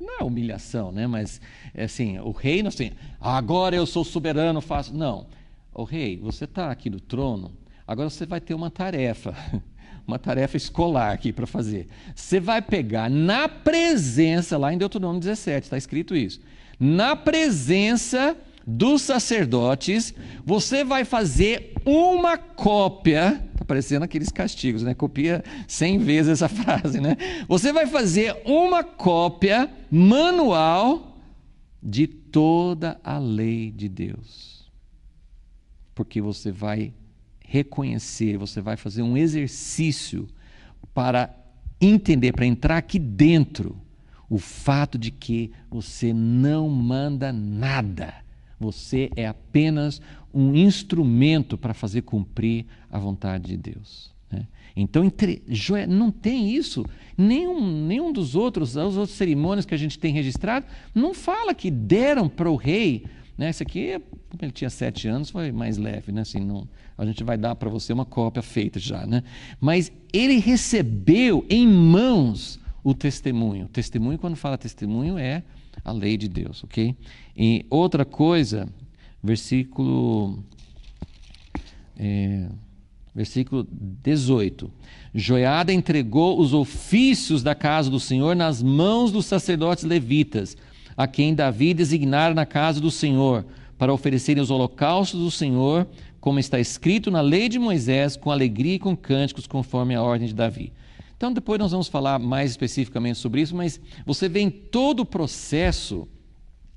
não é humilhação, né? Mas é assim, o rei não assim, agora eu sou soberano, faço. Não. O rei, você está aqui no trono, agora você vai ter uma tarefa, uma tarefa escolar aqui para fazer. Você vai pegar na presença, lá em Deuteronômio 17, está escrito isso, na presença dos sacerdotes, você vai fazer uma cópia. Tá parecendo aqueles castigos, né? Copia 100 vezes essa frase, né? Você vai fazer uma cópia manual de toda a lei de Deus. Porque você vai reconhecer, você vai fazer um exercício para entender, para entrar aqui dentro o fato de que você não manda nada você é apenas um instrumento para fazer cumprir a vontade de Deus. Né? Então, entre, Joé não tem isso. Nenhum, nenhum dos outros, as outras cerimônias que a gente tem registrado, não fala que deram para o rei. Né? Esse aqui, como ele tinha sete anos, foi mais leve. Né? Assim, não, a gente vai dar para você uma cópia feita já. Né? Mas ele recebeu em mãos o testemunho. O testemunho, quando fala testemunho, é a lei de Deus, ok? E outra coisa, versículo, é, versículo 18. Joiada entregou os ofícios da casa do Senhor nas mãos dos sacerdotes levitas, a quem Davi designara na casa do Senhor, para oferecerem os holocaustos do Senhor, como está escrito na lei de Moisés, com alegria e com cânticos, conforme a ordem de Davi. Então, depois nós vamos falar mais especificamente sobre isso, mas você vê em todo o processo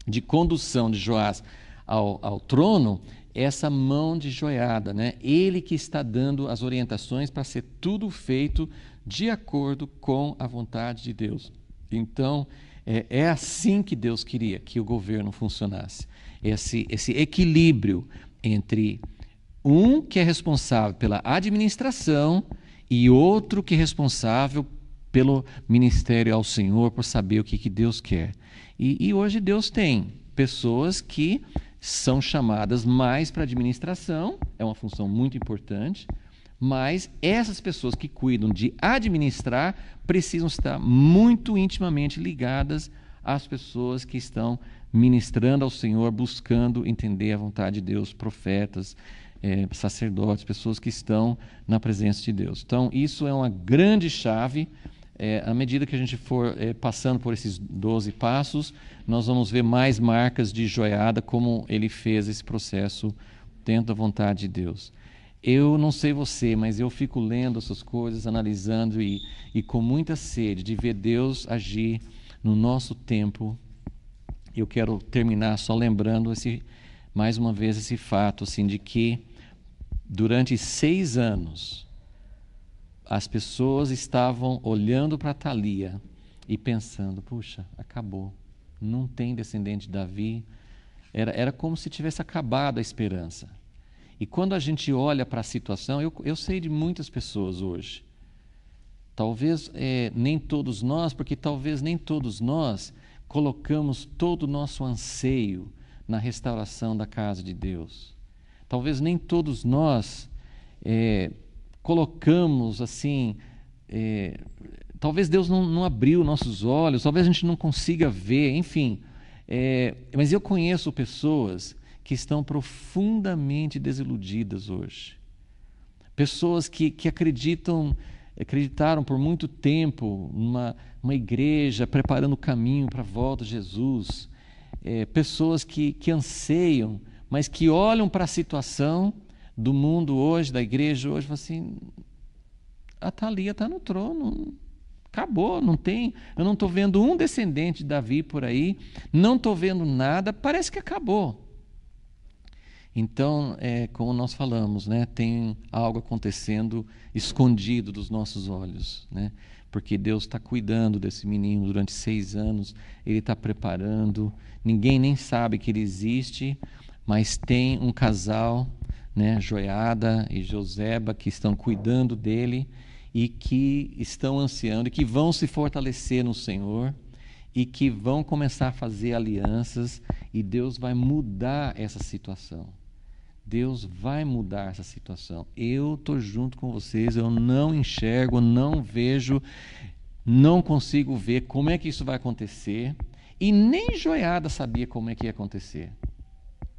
de condução de Joás ao, ao trono essa mão de joiada, né? Ele que está dando as orientações para ser tudo feito de acordo com a vontade de Deus. Então, é, é assim que Deus queria que o governo funcionasse. Esse, esse equilíbrio entre um que é responsável pela administração e outro que é responsável pelo ministério ao Senhor, por saber o que, que Deus quer. E, e hoje Deus tem pessoas que são chamadas mais para administração, é uma função muito importante, mas essas pessoas que cuidam de administrar precisam estar muito intimamente ligadas às pessoas que estão ministrando ao Senhor, buscando entender a vontade de Deus, profetas, é, sacerdotes, pessoas que estão na presença de Deus. Então, isso é uma grande chave. É, à medida que a gente for é, passando por esses 12 passos, nós vamos ver mais marcas de joiada, como ele fez esse processo dentro da vontade de Deus. Eu não sei você, mas eu fico lendo essas coisas, analisando e, e com muita sede de ver Deus agir no nosso tempo. Eu quero terminar só lembrando esse, mais uma vez esse fato assim de que Durante seis anos, as pessoas estavam olhando para Thalia e pensando: puxa, acabou, não tem descendente de Davi. Era, era como se tivesse acabado a esperança. E quando a gente olha para a situação, eu, eu sei de muitas pessoas hoje. Talvez é, nem todos nós, porque talvez nem todos nós colocamos todo o nosso anseio na restauração da casa de Deus talvez nem todos nós é, colocamos assim. É, talvez Deus não, não, abriu nossos olhos, talvez a gente não consiga ver, enfim. É, mas eu conheço pessoas que estão profundamente desiludidas hoje. Pessoas que, que acreditam, acreditaram por muito tempo numa, uma igreja preparando o caminho para a volta de Jesus. É, pessoas que, que anseiam mas que olham para a situação do mundo hoje, da igreja hoje, assim, a ah, Thalia tá está no trono, acabou, não tem, eu não estou vendo um descendente de Davi por aí, não estou vendo nada, parece que acabou. Então, é, como nós falamos, né, tem algo acontecendo escondido dos nossos olhos, né? porque Deus está cuidando desse menino durante seis anos, Ele está preparando, ninguém nem sabe que ele existe, mas tem um casal, né, Joiada e Joseba, que estão cuidando dele e que estão ansiando e que vão se fortalecer no Senhor e que vão começar a fazer alianças e Deus vai mudar essa situação. Deus vai mudar essa situação. Eu estou junto com vocês, eu não enxergo, não vejo, não consigo ver como é que isso vai acontecer. E nem Joiada sabia como é que ia acontecer.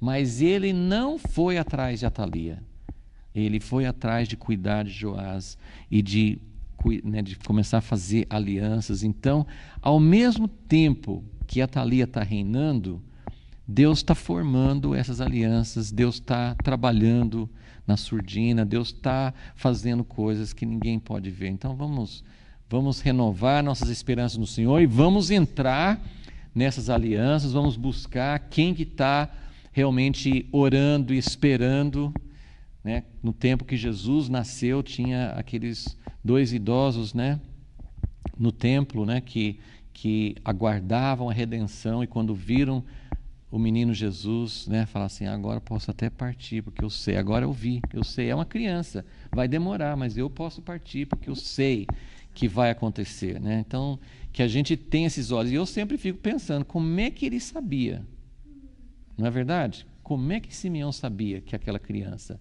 Mas ele não foi atrás de Atalia. Ele foi atrás de cuidar de Joás e de, né, de começar a fazer alianças. Então, ao mesmo tempo que Atalia está reinando, Deus está formando essas alianças, Deus está trabalhando na surdina, Deus está fazendo coisas que ninguém pode ver. Então vamos, vamos renovar nossas esperanças no Senhor e vamos entrar nessas alianças, vamos buscar quem que está realmente orando e esperando. Né? No tempo que Jesus nasceu, tinha aqueles dois idosos né? no templo né? que, que aguardavam a redenção e quando viram o menino Jesus, né, falar assim: agora posso até partir, porque eu sei, agora eu vi, eu sei, é uma criança, vai demorar, mas eu posso partir, porque eu sei que vai acontecer. Né? Então, que a gente tem esses olhos. E eu sempre fico pensando: como é que ele sabia? Não é verdade? Como é que Simeão sabia que aquela criança?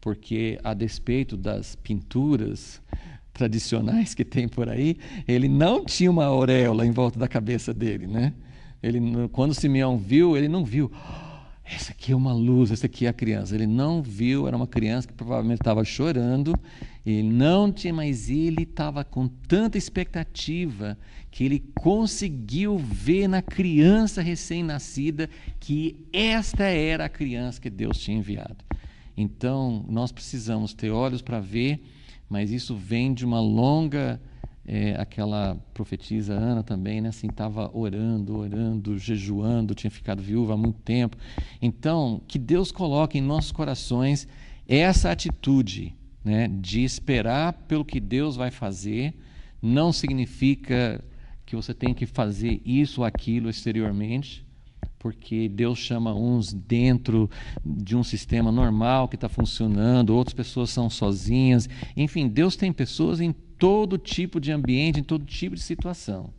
Porque, a despeito das pinturas tradicionais que tem por aí, ele não tinha uma auréola em volta da cabeça dele, né? Ele, quando Simeão viu, ele não viu essa aqui é uma luz, essa aqui é a criança. Ele não viu, era uma criança que provavelmente estava chorando, e não tinha, mas ele estava com tanta expectativa que ele conseguiu ver na criança recém-nascida que esta era a criança que Deus tinha enviado. Então, nós precisamos ter olhos para ver, mas isso vem de uma longa é, aquela profetisa Ana também, né, assim, estava orando, orando, jejuando, tinha ficado viúva há muito tempo. Então, que Deus coloque em nossos corações essa atitude né, de esperar pelo que Deus vai fazer, não significa que você tem que fazer isso ou aquilo exteriormente, porque Deus chama uns dentro de um sistema normal que está funcionando, outras pessoas são sozinhas. Enfim, Deus tem pessoas em todo tipo de ambiente, em todo tipo de situação.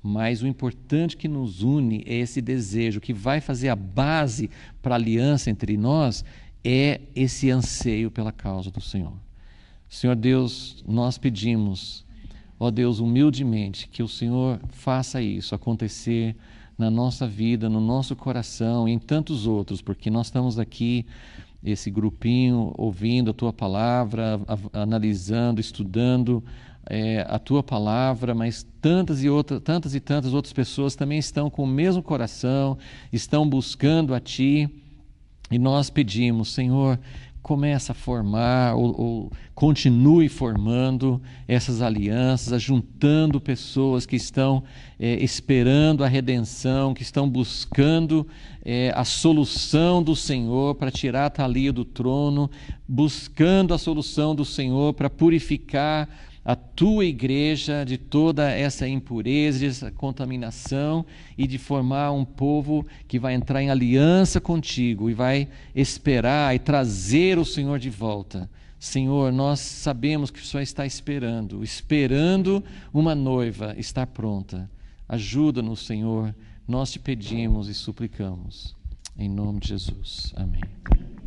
Mas o importante que nos une é esse desejo, que vai fazer a base para a aliança entre nós, é esse anseio pela causa do Senhor. Senhor Deus, nós pedimos, ó Deus, humildemente, que o Senhor faça isso acontecer na nossa vida, no nosso coração e em tantos outros, porque nós estamos aqui esse grupinho ouvindo a tua palavra, analisando, estudando é, a tua palavra, mas tantas e, outras, tantas e tantas outras pessoas também estão com o mesmo coração, estão buscando a ti. E nós pedimos, Senhor, começa a formar ou, ou, continue formando essas alianças, juntando pessoas que estão é, esperando a redenção, que estão buscando é, a solução do Senhor para tirar a Thalia do trono, buscando a solução do Senhor para purificar a tua igreja de toda essa impureza, essa contaminação e de formar um povo que vai entrar em aliança contigo e vai esperar e trazer o Senhor de volta. Senhor, nós sabemos que o Senhor está esperando, esperando uma noiva estar pronta. Ajuda-nos, Senhor, nós te pedimos e suplicamos. Em nome de Jesus. Amém.